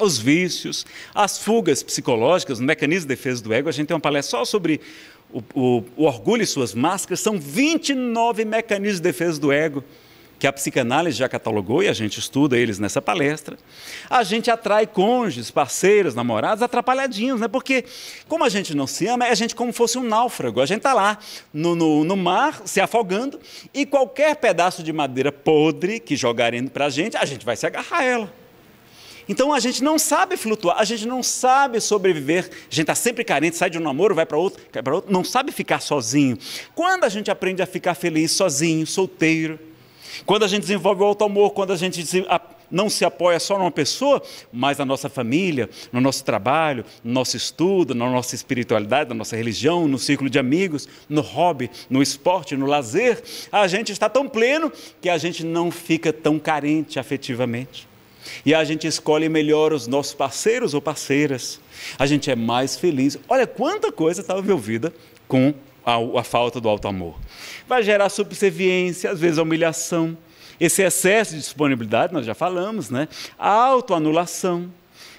os vícios, as fugas psicológicas, o mecanismo de defesa do ego. A gente tem uma palestra só sobre o, o, o orgulho e suas máscaras. São 29 mecanismos de defesa do ego que a psicanálise já catalogou e a gente estuda eles nessa palestra, a gente atrai cônjuges, parceiros, namorados atrapalhadinhos, né? Porque como a gente não se ama, é a gente como fosse um náufrago. A gente está lá no, no, no, mar, se afogando, e qualquer pedaço de madeira podre que jogarem para a gente, a gente vai se agarrar a ela. Então a gente não sabe flutuar, a gente não sabe sobreviver, a gente está sempre carente, sai de um namoro, vai para outro, vai outro, não sabe ficar sozinho. Quando a gente aprende a ficar feliz sozinho, solteiro, quando a gente desenvolve o alto amor, quando a gente não se apoia só numa pessoa, mas na nossa família, no nosso trabalho, no nosso estudo, na nossa espiritualidade, na nossa religião, no círculo de amigos, no hobby, no esporte, no lazer, a gente está tão pleno que a gente não fica tão carente afetivamente. E a gente escolhe melhor os nossos parceiros ou parceiras. A gente é mais feliz. Olha quanta coisa estava envolvida com a, a falta do alto amor. Vai gerar subserviência, às vezes a humilhação, esse excesso de disponibilidade, nós já falamos, né? a autoanulação.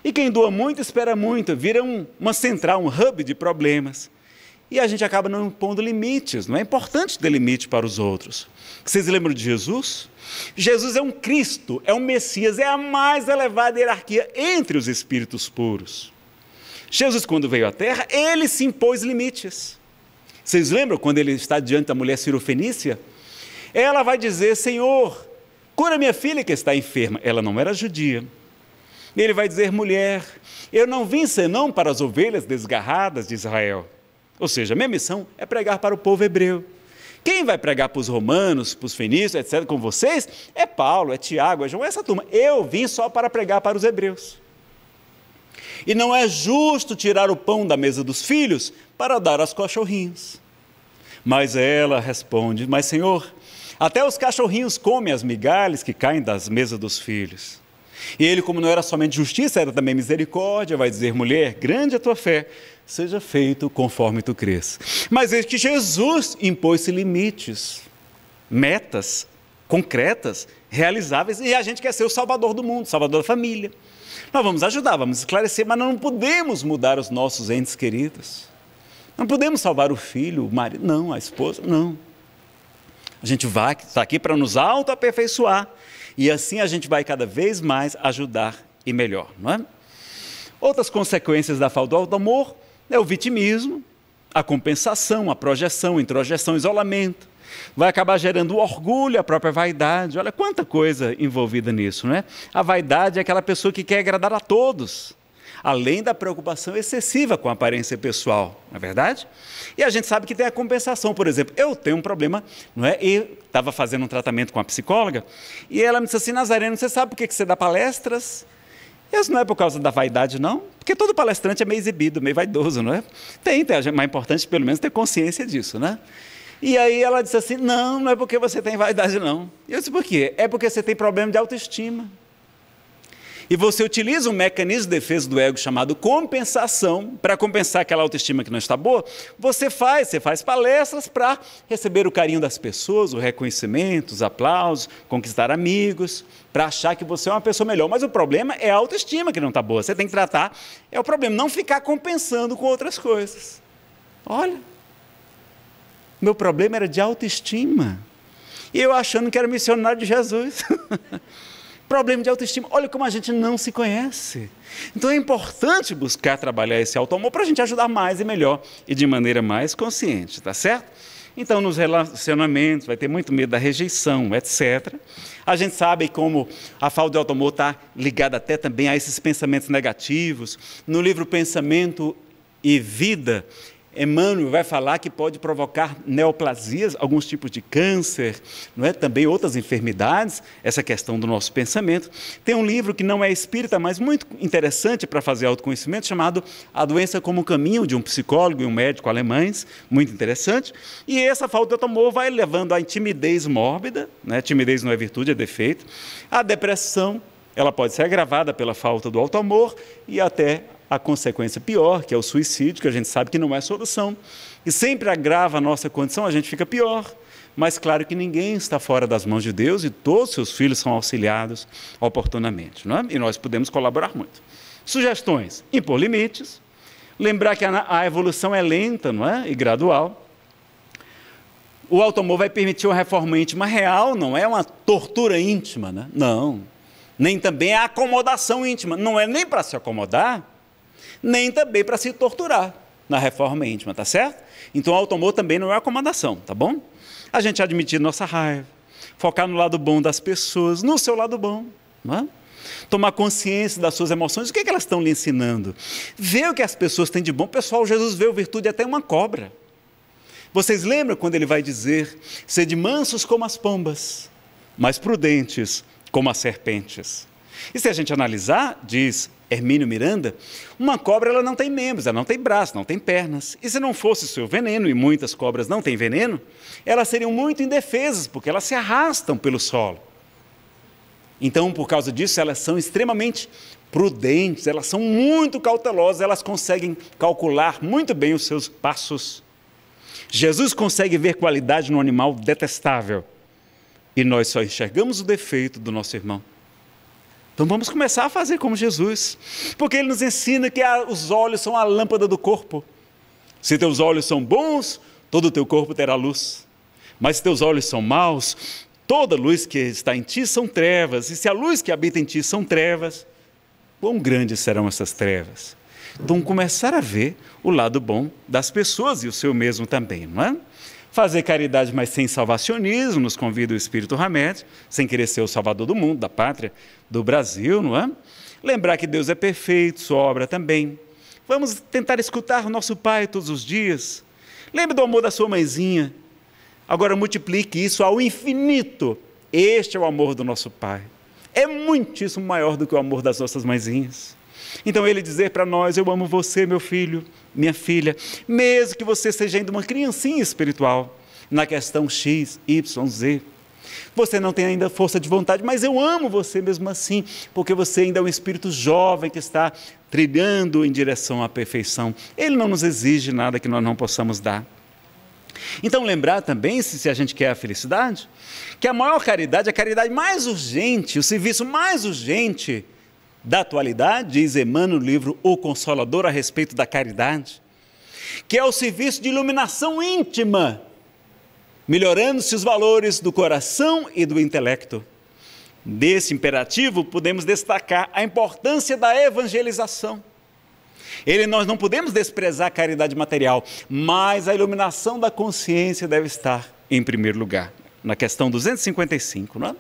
E quem doa muito, espera muito, vira um, uma central, um hub de problemas. E a gente acaba não impondo limites, não é importante ter limite para os outros. Vocês lembram de Jesus? Jesus é um Cristo, é um Messias, é a mais elevada hierarquia entre os espíritos puros. Jesus, quando veio à Terra, ele se impôs limites. Vocês lembram quando ele está diante da mulher cirofenícia? Ela vai dizer: Senhor, cura minha filha que está enferma. Ela não era judia. Ele vai dizer: mulher, eu não vim senão para as ovelhas desgarradas de Israel. Ou seja, minha missão é pregar para o povo hebreu. Quem vai pregar para os romanos, para os fenícios, etc., com vocês, é Paulo, é Tiago, é João, é essa turma. Eu vim só para pregar para os hebreus. E não é justo tirar o pão da mesa dos filhos para dar aos cachorrinhos. Mas ela responde: Mas, Senhor, até os cachorrinhos comem as migalhas que caem das mesas dos filhos. E ele, como não era somente justiça, era também misericórdia, vai dizer: mulher, grande a tua fé, seja feito conforme tu cresce. Mas eis que Jesus impôs-se limites, metas concretas, realizáveis, e a gente quer ser o salvador do mundo, salvador da família. Nós vamos ajudar, vamos esclarecer, mas não podemos mudar os nossos entes queridos. Não podemos salvar o filho, o marido, não, a esposa, não. A gente vai, está aqui para nos autoaperfeiçoar. E assim a gente vai cada vez mais ajudar e melhor, não é? Outras consequências da falta do amor é o vitimismo, a compensação, a projeção, introjeção, isolamento. Vai acabar gerando orgulho, a própria vaidade. Olha quanta coisa envolvida nisso, não é? A vaidade é aquela pessoa que quer agradar a todos além da preocupação excessiva com a aparência pessoal, não é verdade? E a gente sabe que tem a compensação, por exemplo, eu tenho um problema, não é? Eu estava fazendo um tratamento com a psicóloga e ela me disse assim, Nazareno, você sabe por que você dá palestras? Isso não é por causa da vaidade, não, porque todo palestrante é meio exibido, meio vaidoso, não é? Tem, tem, mas é importante pelo menos ter consciência disso, né? E aí ela disse assim: não, não é porque você tem vaidade, não. eu disse: por quê? É porque você tem problema de autoestima. E você utiliza um mecanismo de defesa do ego chamado compensação, para compensar aquela autoestima que não está boa, você faz, você faz palestras para receber o carinho das pessoas, o reconhecimento, os aplausos, conquistar amigos, para achar que você é uma pessoa melhor. Mas o problema é a autoestima que não está boa. Você tem que tratar, é o problema, não ficar compensando com outras coisas. Olha, meu problema era de autoestima. E eu achando que era missionário de Jesus. problema de autoestima. Olha como a gente não se conhece. Então é importante buscar trabalhar esse auto-amor para a gente ajudar mais e melhor e de maneira mais consciente, tá certo? Então, nos relacionamentos, vai ter muito medo da rejeição, etc. A gente sabe como a falta de auto-amor está ligada até também a esses pensamentos negativos. No livro Pensamento e Vida, Emmanuel vai falar que pode provocar neoplasias, alguns tipos de câncer, não é? também outras enfermidades, essa questão do nosso pensamento. Tem um livro que não é espírita, mas muito interessante para fazer autoconhecimento, chamado A Doença como Caminho, de um psicólogo e um médico alemães, muito interessante. E essa falta de autoamor vai levando à intimidez mórbida, né? timidez não é virtude, é defeito, A depressão, ela pode ser agravada pela falta do alto amor e até a consequência pior, que é o suicídio, que a gente sabe que não é solução, e sempre agrava a nossa condição, a gente fica pior. Mas claro que ninguém está fora das mãos de Deus e todos seus filhos são auxiliados oportunamente, não é? E nós podemos colaborar muito. Sugestões: impor limites, lembrar que a, a evolução é lenta, não é? E gradual. O automóvel vai permitir uma reforma íntima real, não é uma tortura íntima, né? Não. Nem também a acomodação íntima. Não é nem para se acomodar, nem também para se torturar na reforma íntima, tá certo? Então, o automor também não é acomodação, tá bom? A gente admitir nossa raiva, focar no lado bom das pessoas, no seu lado bom, não é? tomar consciência das suas emoções, o que, é que elas estão lhe ensinando. Ver o que as pessoas têm de bom. Pessoal, Jesus vê o virtude até uma cobra. Vocês lembram quando ele vai dizer: sede mansos como as pombas, mas prudentes como as serpentes. E se a gente analisar, diz Hermínio Miranda, uma cobra ela não tem membros, ela não tem braços, não tem pernas. E se não fosse o seu veneno, e muitas cobras não têm veneno, elas seriam muito indefesas, porque elas se arrastam pelo solo. Então, por causa disso, elas são extremamente prudentes, elas são muito cautelosas, elas conseguem calcular muito bem os seus passos. Jesus consegue ver qualidade no animal detestável. E nós só enxergamos o defeito do nosso irmão. Então vamos começar a fazer como Jesus, porque ele nos ensina que a, os olhos são a lâmpada do corpo. Se teus olhos são bons, todo o teu corpo terá luz. Mas se teus olhos são maus, toda luz que está em ti são trevas, e se a luz que habita em ti são trevas, quão grandes serão essas trevas? Então, começar a ver o lado bom das pessoas e o seu mesmo também, não é? fazer caridade, mas sem salvacionismo, nos convida o Espírito Hamed, sem querer ser o salvador do mundo, da pátria, do Brasil, não é? Lembrar que Deus é perfeito, sua obra também. Vamos tentar escutar o nosso Pai todos os dias. Lembre do amor da sua mãezinha. Agora multiplique isso ao infinito. Este é o amor do nosso Pai. É muitíssimo maior do que o amor das nossas mãezinhas. Então ele dizer para nós: Eu amo você, meu filho, minha filha, mesmo que você seja ainda uma criancinha espiritual, na questão X, Y, Z. Você não tem ainda força de vontade, mas eu amo você mesmo assim, porque você ainda é um espírito jovem que está trilhando em direção à perfeição. Ele não nos exige nada que nós não possamos dar. Então, lembrar também, se, se a gente quer a felicidade, que a maior caridade, a caridade mais urgente, o serviço mais urgente, da atualidade, diz Emmanuel no livro O Consolador a respeito da caridade, que é o serviço de iluminação íntima, melhorando-se os valores do coração e do intelecto. Desse imperativo, podemos destacar a importância da evangelização. Ele nós não podemos desprezar a caridade material, mas a iluminação da consciência deve estar em primeiro lugar, na questão 255, não é?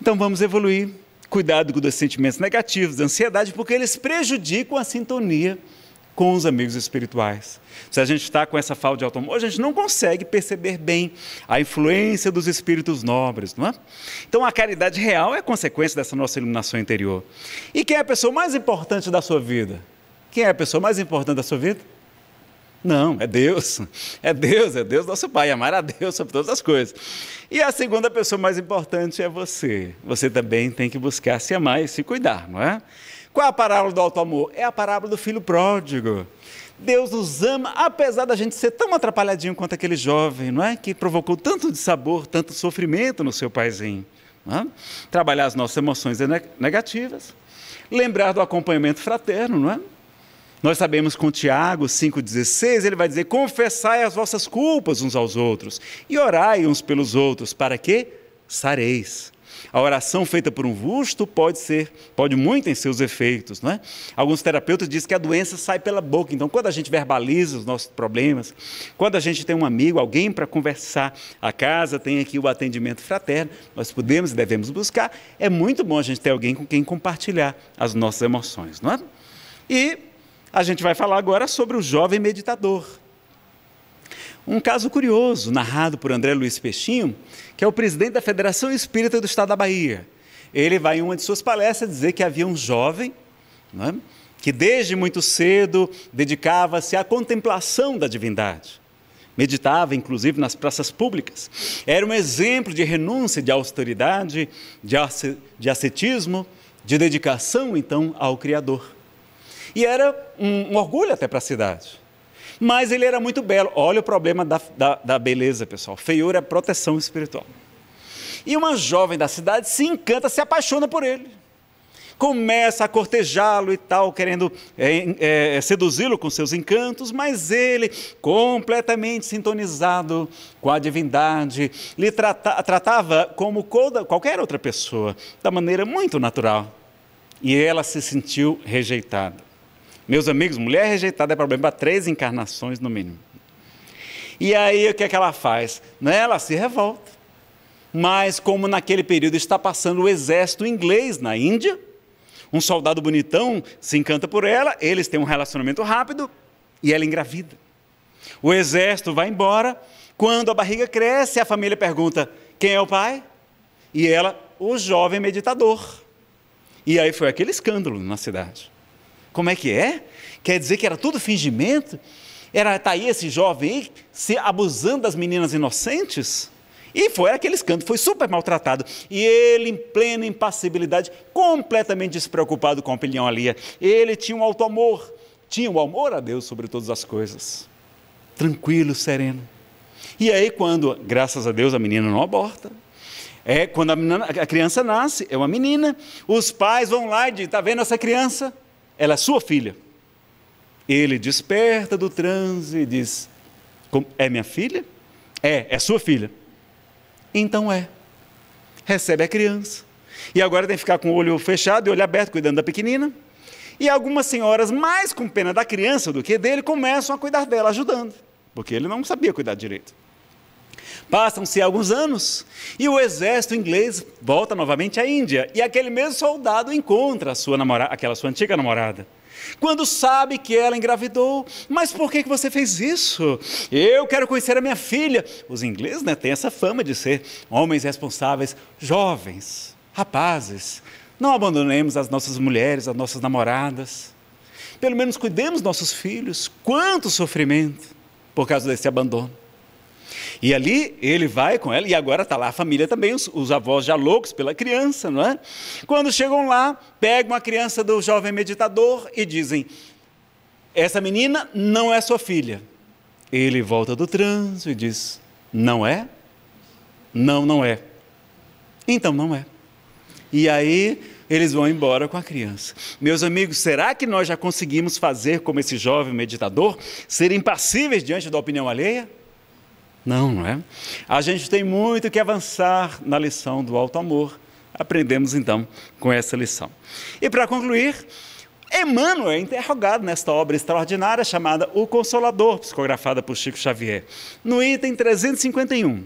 Então vamos evoluir Cuidado com os sentimentos negativos, da ansiedade, porque eles prejudicam a sintonia com os amigos espirituais. Se a gente está com essa falta de automóvel, a gente não consegue perceber bem a influência dos espíritos nobres, não é? Então a caridade real é consequência dessa nossa iluminação interior. E quem é a pessoa mais importante da sua vida? Quem é a pessoa mais importante da sua vida? Não, é Deus. É Deus, é Deus nosso Pai. Amar a Deus sobre todas as coisas. E a segunda pessoa mais importante é você. Você também tem que buscar se amar e se cuidar, não é? Qual é a parábola do Alto amor É a parábola do filho pródigo. Deus nos ama, apesar da gente ser tão atrapalhadinho quanto aquele jovem, não é? Que provocou tanto dissabor, tanto sofrimento no seu paizinho. É? Trabalhar as nossas emoções negativas, lembrar do acompanhamento fraterno, não é? Nós sabemos com Tiago 5,16, ele vai dizer: confessai as vossas culpas uns aos outros e orai uns pelos outros, para que sareis. A oração feita por um justo pode ser, pode muito em seus efeitos, não é? Alguns terapeutas dizem que a doença sai pela boca. Então, quando a gente verbaliza os nossos problemas, quando a gente tem um amigo, alguém para conversar, a casa tem aqui o atendimento fraterno, nós podemos e devemos buscar. É muito bom a gente ter alguém com quem compartilhar as nossas emoções, não é? E a gente vai falar agora sobre o jovem meditador. Um caso curioso, narrado por André Luiz Peixinho, que é o presidente da Federação Espírita do Estado da Bahia. Ele vai em uma de suas palestras dizer que havia um jovem é? que desde muito cedo dedicava-se à contemplação da divindade. Meditava, inclusive, nas praças públicas. Era um exemplo de renúncia, de austeridade, de ascetismo, de dedicação, então, ao Criador. E era um, um orgulho até para a cidade. Mas ele era muito belo. Olha o problema da, da, da beleza, pessoal. Feiura é proteção espiritual. E uma jovem da cidade se encanta, se apaixona por ele. Começa a cortejá-lo e tal, querendo é, é, seduzi-lo com seus encantos, mas ele, completamente sintonizado com a divindade, lhe trata, tratava como qualquer outra pessoa, da maneira muito natural. E ela se sentiu rejeitada. Meus amigos, mulher rejeitada é problema para três encarnações no mínimo. E aí o que é que ela faz? Né, ela se revolta. Mas como naquele período está passando o exército inglês na Índia, um soldado bonitão se encanta por ela, eles têm um relacionamento rápido e ela engravida. O exército vai embora, quando a barriga cresce, a família pergunta: "Quem é o pai?" E ela: "O jovem meditador". E aí foi aquele escândalo na cidade. Como é que é? Quer dizer que era tudo fingimento? Era tá aí esse jovem aí, se abusando das meninas inocentes? E foi aquele escândalo, foi super maltratado. E ele, em plena impassibilidade, completamente despreocupado com a opinião alheia, ele tinha um alto amor, tinha o um amor a Deus sobre todas as coisas. Tranquilo, sereno. E aí, quando, graças a Deus, a menina não aborta, é quando a, menina, a criança nasce, é uma menina, os pais vão lá e dizem: está vendo essa criança? ela é sua filha. Ele desperta do transe e diz: É minha filha? É, é sua filha. Então é. Recebe a criança. E agora tem que ficar com o olho fechado e o olho aberto, cuidando da pequenina. E algumas senhoras, mais com pena da criança do que dele, começam a cuidar dela, ajudando. Porque ele não sabia cuidar direito. Passam-se alguns anos e o exército inglês volta novamente à Índia e aquele mesmo soldado encontra sua namorada, aquela sua antiga namorada. Quando sabe que ela engravidou, mas por que, que você fez isso? Eu quero conhecer a minha filha. Os ingleses né, têm essa fama de ser homens responsáveis, jovens, rapazes. Não abandonemos as nossas mulheres, as nossas namoradas. Pelo menos cuidemos nossos filhos. Quanto sofrimento por causa desse abandono. E ali ele vai com ela, e agora está lá a família também, os, os, avós já loucos pela criança, não é? Quando chegam lá, pegam a criança do jovem meditador e dizem: Essa menina não é sua filha. Ele volta do transo e diz: Não é? Não, não é. Então não é. E aí eles vão embora com a criança. Meus amigos, será que nós já conseguimos fazer como esse jovem meditador, ser impassíveis diante da opinião alheia? Não, não é? A gente tem muito que avançar na lição do alto amor. Aprendemos então com essa lição. E para concluir, Emmanuel é interrogado nesta obra extraordinária chamada O Consolador, psicografada por Chico Xavier. No item 351,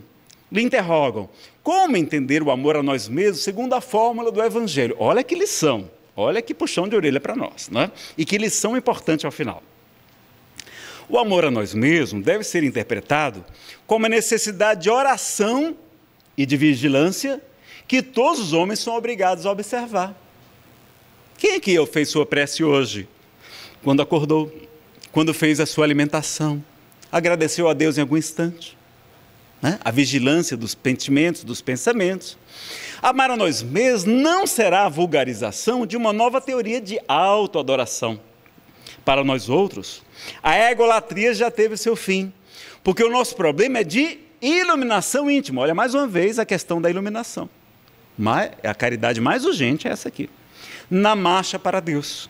lhe interrogam: como entender o amor a nós mesmos segundo a fórmula do Evangelho? Olha que lição, olha que puxão de orelha para nós, né? E que lição importante ao final. O amor a nós mesmos deve ser interpretado como a necessidade de oração e de vigilância que todos os homens são obrigados a observar. Quem é que eu fez sua prece hoje? Quando acordou, quando fez a sua alimentação, agradeceu a Deus em algum instante. Né? A vigilância dos pentimentos, dos pensamentos. Amar a nós mesmos não será a vulgarização de uma nova teoria de autoadoração. Para nós outros, a egolatria já teve seu fim porque o nosso problema é de iluminação íntima. Olha, mais uma vez, a questão da iluminação. Mas a caridade mais urgente é essa aqui. Na marcha para Deus.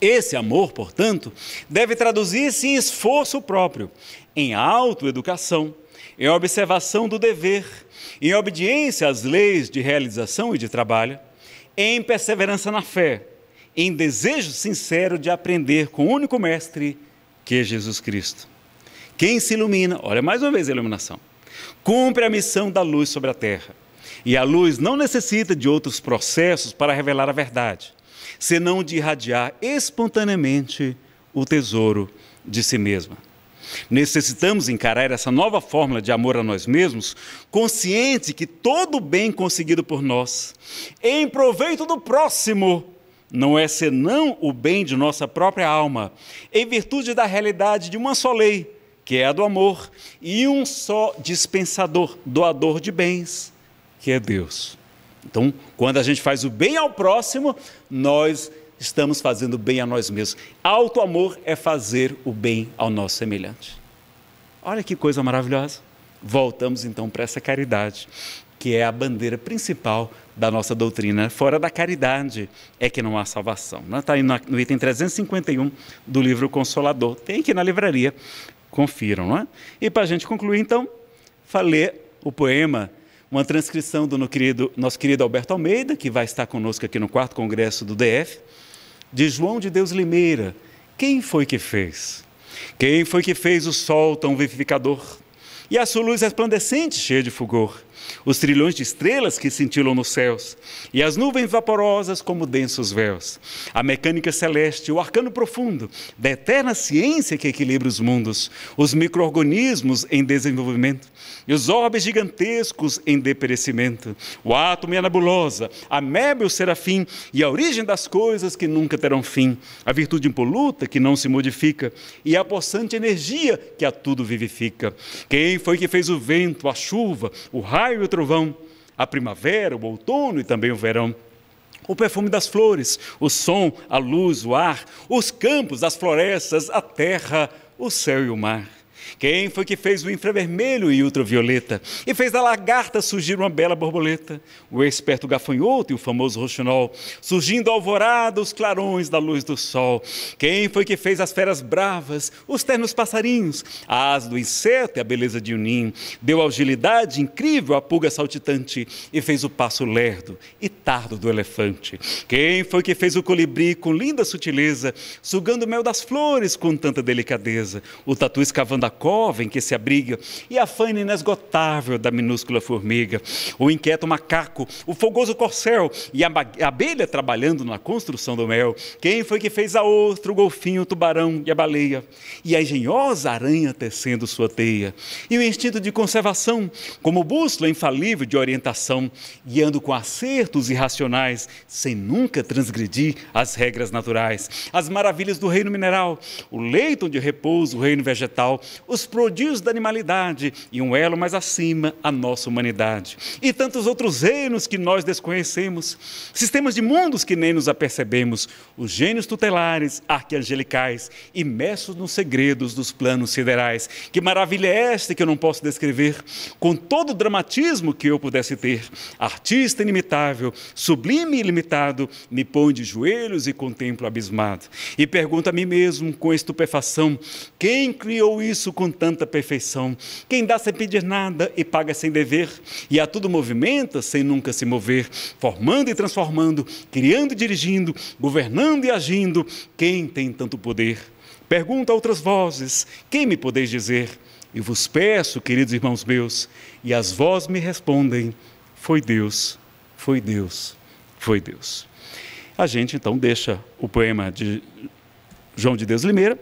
Esse amor, portanto, deve traduzir-se em esforço próprio, em autoeducação, em observação do dever, em obediência às leis de realização e de trabalho, em perseverança na fé, em desejo sincero de aprender com o único Mestre, que é Jesus Cristo. Quem se ilumina, olha mais uma vez a iluminação, cumpre a missão da luz sobre a terra. E a luz não necessita de outros processos para revelar a verdade, senão de irradiar espontaneamente o tesouro de si mesma. Necessitamos encarar essa nova fórmula de amor a nós mesmos, consciente que todo bem conseguido por nós, em proveito do próximo, não é senão o bem de nossa própria alma, em virtude da realidade de uma só lei, que é a do amor, e um só dispensador, doador de bens, que é Deus. Então, quando a gente faz o bem ao próximo, nós estamos fazendo bem a nós mesmos. Alto amor é fazer o bem ao nosso semelhante. Olha que coisa maravilhosa. Voltamos então para essa caridade, que é a bandeira principal da nossa doutrina. Fora da caridade é que não há salvação. Está aí no item 351 do livro Consolador. Tem aqui na livraria. Confiram, não é? E para a gente concluir, então, falei o poema, uma transcrição do nosso querido Alberto Almeida, que vai estar conosco aqui no quarto congresso do DF, de João de Deus Limeira. Quem foi que fez? Quem foi que fez o sol tão vivificador? E a sua luz resplandecente, cheia de fulgor? os trilhões de estrelas que cintilam nos céus, e as nuvens vaporosas como densos véus, a mecânica celeste, o arcano profundo, da eterna ciência que equilibra os mundos, os microorganismos em desenvolvimento, e os orbes gigantescos em deperecimento, o átomo e a nebulosa, a meba e o serafim, e a origem das coisas que nunca terão fim, a virtude impoluta que não se modifica, e a possante energia que a tudo vivifica. Quem foi que fez o vento, a chuva, o raio, raio e o trovão, a primavera, o outono e também o verão. O perfume das flores, o som, a luz, o ar, os campos, as florestas, a terra, o céu e o mar quem foi que fez o infravermelho e ultravioleta? E fez da lagarta surgir uma bela borboleta, o esperto gafanhoto e o famoso roxinol, surgindo alvorada os clarões da luz do sol. Quem foi que fez as feras bravas, os ternos passarinhos, a asa do inseto e a beleza de um ninho? Deu agilidade incrível à pulga saltitante e fez o passo lerdo e tardo do elefante. Quem foi que fez o colibri com linda sutileza, sugando o mel das flores com tanta delicadeza? O tatu escavando a cova em que se abriga, e a faina inesgotável da minúscula formiga, o inquieto macaco, o fogoso corcel e a abelha trabalhando na construção do mel. Quem foi que fez a ostra, o golfinho, o tubarão e a baleia? E a engenhosa aranha tecendo sua teia. E o instinto de conservação, como bússola infalível de orientação, guiando com acertos irracionais, sem nunca transgredir as regras naturais. As maravilhas do reino mineral, o leito onde repousa o reino vegetal, os prodígios da animalidade e um elo mais acima, a nossa humanidade. E tantos outros reinos que nós desconhecemos, sistemas de mundos que nem nos apercebemos, os gênios tutelares, arquangelicais, imersos nos segredos dos planos siderais. Que maravilha é esta que eu não posso descrever, com todo o dramatismo que eu pudesse ter. Artista inimitável, sublime e ilimitado, me põe de joelhos e contemplo abismado. E pergunto a mim mesmo com estupefação: quem criou isso com tanta perfeição. Quem dá sem pedir nada e paga sem dever, e a tudo movimenta sem nunca se mover, formando e transformando, criando e dirigindo, governando e agindo. Quem tem tanto poder? Pergunta a outras vozes: quem me podeis dizer? E vos peço, queridos irmãos meus, e as vozes me respondem: foi Deus, foi Deus, foi Deus. A gente então deixa o poema de João de Deus Limeira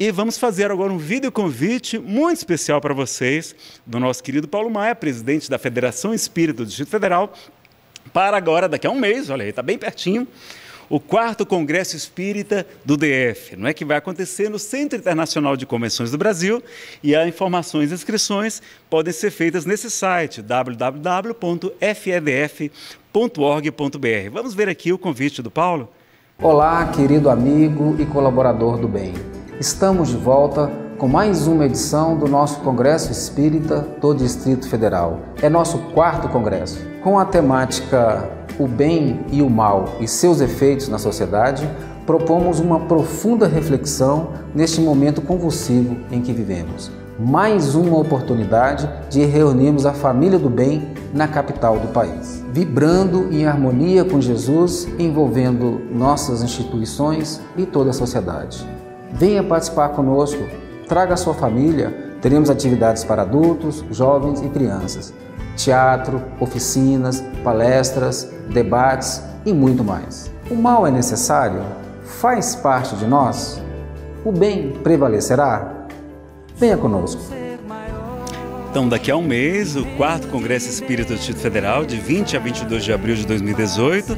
e vamos fazer agora um vídeo convite muito especial para vocês, do nosso querido Paulo Maia, presidente da Federação Espírita do Distrito Federal, para agora, daqui a um mês, olha aí, está bem pertinho, o quarto Congresso Espírita do DF, não é que vai acontecer no Centro Internacional de Convenções do Brasil e as informações e inscrições podem ser feitas nesse site www.fedf.org.br. Vamos ver aqui o convite do Paulo. Olá, querido amigo e colaborador do bem. Estamos de volta com mais uma edição do nosso Congresso Espírita do Distrito Federal. É nosso quarto congresso, com a temática O Bem e o Mal e seus efeitos na sociedade. Propomos uma profunda reflexão neste momento convulsivo em que vivemos. Mais uma oportunidade de reunirmos a família do bem na capital do país, vibrando em harmonia com Jesus, envolvendo nossas instituições e toda a sociedade. Venha participar conosco, traga sua família. Teremos atividades para adultos, jovens e crianças, teatro, oficinas, palestras, debates e muito mais. O mal é necessário? Faz parte de nós? O bem prevalecerá? Venha conosco. Então, daqui a um mês, o quarto Congresso Espírita do Distrito Federal, de 20 a 22 de abril de 2018,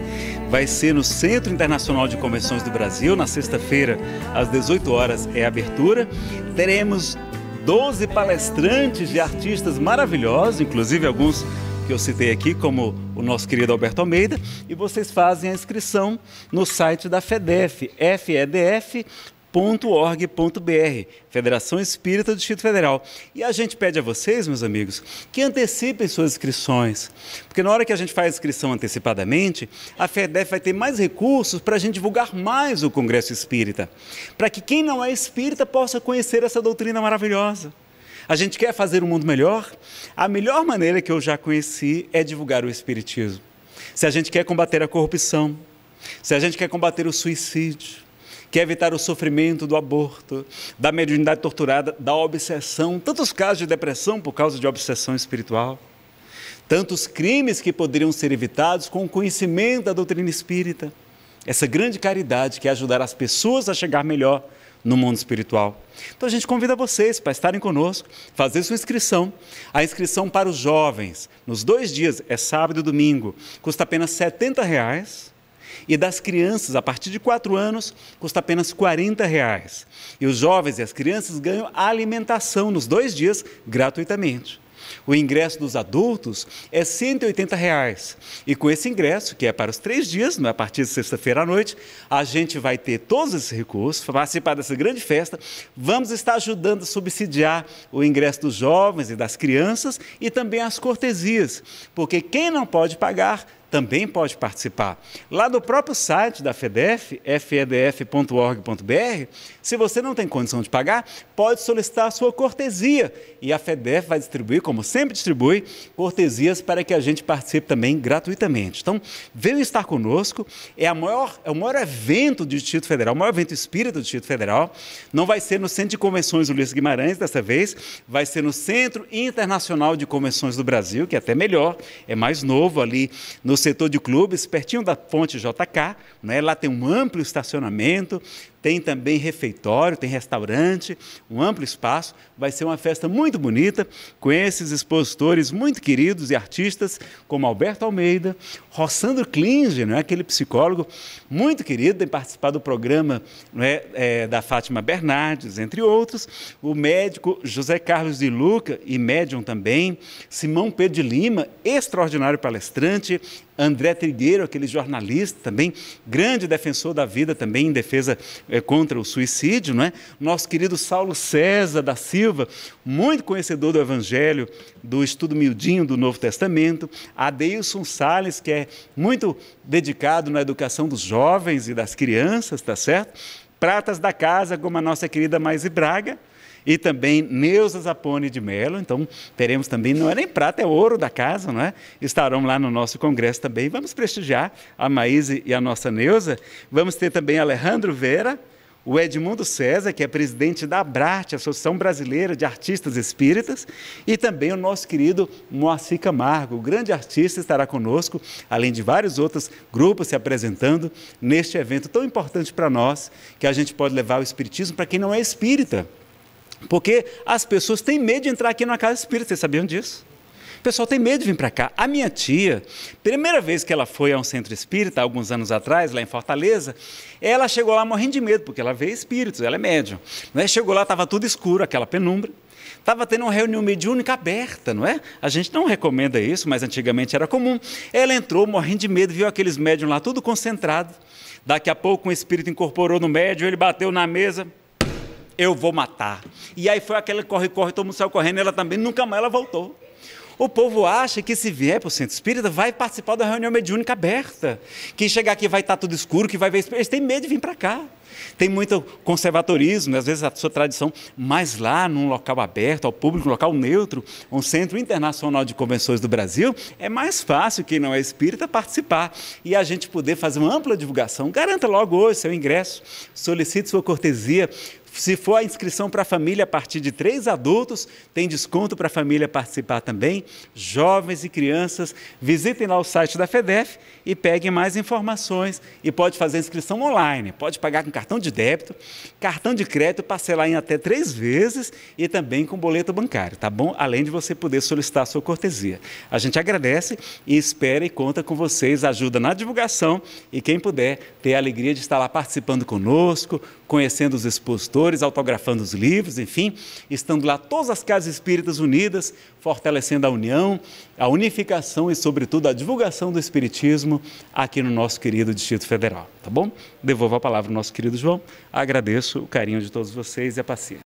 vai ser no Centro Internacional de Convenções do Brasil. Na sexta-feira, às 18 horas, é a abertura. Teremos 12 palestrantes de artistas maravilhosos, inclusive alguns que eu citei aqui, como o nosso querido Alberto Almeida, e vocês fazem a inscrição no site da FEDEF, fedf fedespírita.org.br, Federação Espírita do Distrito Federal. E a gente pede a vocês, meus amigos, que antecipem suas inscrições, porque na hora que a gente faz a inscrição antecipadamente, a FEDEF vai ter mais recursos para a gente divulgar mais o Congresso Espírita, para que quem não é espírita possa conhecer essa doutrina maravilhosa. A gente quer fazer um mundo melhor? A melhor maneira que eu já conheci é divulgar o Espiritismo. Se a gente quer combater a corrupção, se a gente quer combater o suicídio, quer é evitar o sofrimento do aborto, da mediunidade torturada, da obsessão, tantos casos de depressão por causa de obsessão espiritual, tantos crimes que poderiam ser evitados com o conhecimento da doutrina espírita. Essa grande caridade que é ajudar as pessoas a chegar melhor no mundo espiritual. Então a gente convida vocês para estarem conosco, fazer sua inscrição. A inscrição para os jovens, nos dois dias, é sábado e domingo, custa apenas R$ 70. Reais. E das crianças, a partir de 4 anos, custa apenas 40 reais. E os jovens e as crianças ganham alimentação nos dois dias gratuitamente. O ingresso dos adultos é R$ 180. Reais. E com esse ingresso, que é para os três dias, não é a partir de sexta-feira à noite, a gente vai ter todos esses recursos, participar dessa grande festa. Vamos estar ajudando a subsidiar o ingresso dos jovens e das crianças e também as cortesias, porque quem não pode pagar também pode participar. Lá no próprio site da FEDEF, fedf.org.br, se você não tem condição de pagar, pode solicitar a sua cortesia. E a FEDEF vai distribuir, como sempre distribui, cortesias para que a gente participe também gratuitamente. Então, venham estar conosco. É, maior, é o maior evento do Distrito Federal, o maior evento espírita do Distrito Federal. Não vai ser no Centro de Convenções Ulisses Guimarães dessa vez, vai ser no Centro Internacional de Convenções do Brasil, que é até melhor, é mais novo ali no setor de clubes, pertinho da fonte JK, né? lá tem um amplo estacionamento, tem também refeitório, tem restaurante, um amplo espaço. Vai ser uma festa muito bonita, com esses expositores muito queridos e artistas, como Alberto Almeida, Rossandro Klinge, não é? aquele psicólogo muito querido, tem participado do programa é? É, da Fátima Bernardes, entre outros, o médico José Carlos de Luca e médium também, Simão Pedro de Lima, extraordinário palestrante, André Trigueiro, aquele jornalista também, grande defensor da vida também em defesa é, contra o suicídio, não é? Nosso querido Saulo César da Silva, muito conhecedor do Evangelho, do estudo miudinho do Novo Testamento, Adeilson Sales, que é muito dedicado na educação dos jovens e das crianças, tá certo? Pratas da Casa, como a nossa querida Maise Braga, e também Neuza Zapone de Mello. Então, teremos também, não é nem prata, é ouro da casa, não é? Estarão lá no nosso congresso também. Vamos prestigiar a Maíse e a nossa Neuza. Vamos ter também Alejandro Vera, o Edmundo César, que é presidente da ABRAT, Associação Brasileira de Artistas Espíritas, e também o nosso querido Moacir Camargo, o grande artista, estará conosco, além de vários outros grupos se apresentando neste evento tão importante para nós, que a gente pode levar o espiritismo para quem não é espírita. Porque as pessoas têm medo de entrar aqui na casa espírita, vocês sabiam disso? O pessoal tem medo de vir para cá. A minha tia, primeira vez que ela foi a um centro espírita, alguns anos atrás, lá em Fortaleza, ela chegou lá morrendo de medo, porque ela vê espíritos, ela é médium. é? Chegou lá, estava tudo escuro, aquela penumbra. Estava tendo uma reunião mediúnica aberta, não é? A gente não recomenda isso, mas antigamente era comum. Ela entrou morrendo de medo, viu aqueles médiums lá tudo concentrado. Daqui a pouco um espírito incorporou no médium, ele bateu na mesa, eu vou matar. E aí foi aquele corre-corre, todo mundo saiu correndo, ela também, nunca mais ela voltou. O povo acha que se vier para o centro espírita, vai participar da reunião mediúnica aberta. Que chegar aqui vai estar tá tudo escuro, que vai ver. Eles têm medo de vir para cá. Tem muito conservatorismo. às vezes a sua tradição, mas lá num local aberto ao público, um local neutro, um centro internacional de convenções do Brasil, é mais fácil quem não é espírita participar e a gente poder fazer uma ampla divulgação. Garanta logo hoje seu ingresso, solicite sua cortesia, se for a inscrição para a família a partir de três adultos, tem desconto para a família participar também. Jovens e crianças, visitem lá o site da FEDEF e peguem mais informações. E pode fazer inscrição online, pode pagar com cartão de débito, cartão de crédito, parcelar em até três vezes e também com boleto bancário, tá bom? Além de você poder solicitar a sua cortesia. A gente agradece e espera e conta com vocês, ajuda na divulgação e quem puder ter a alegria de estar lá participando conosco, conhecendo os expositores, autografando os livros, enfim, estando lá todas as casas espíritas unidas, fortalecendo a união, a unificação e, sobretudo, a divulgação do Espiritismo aqui no nosso querido Distrito Federal. Tá bom? Devolvo a palavra ao nosso querido João. Agradeço o carinho de todos vocês e a paciência.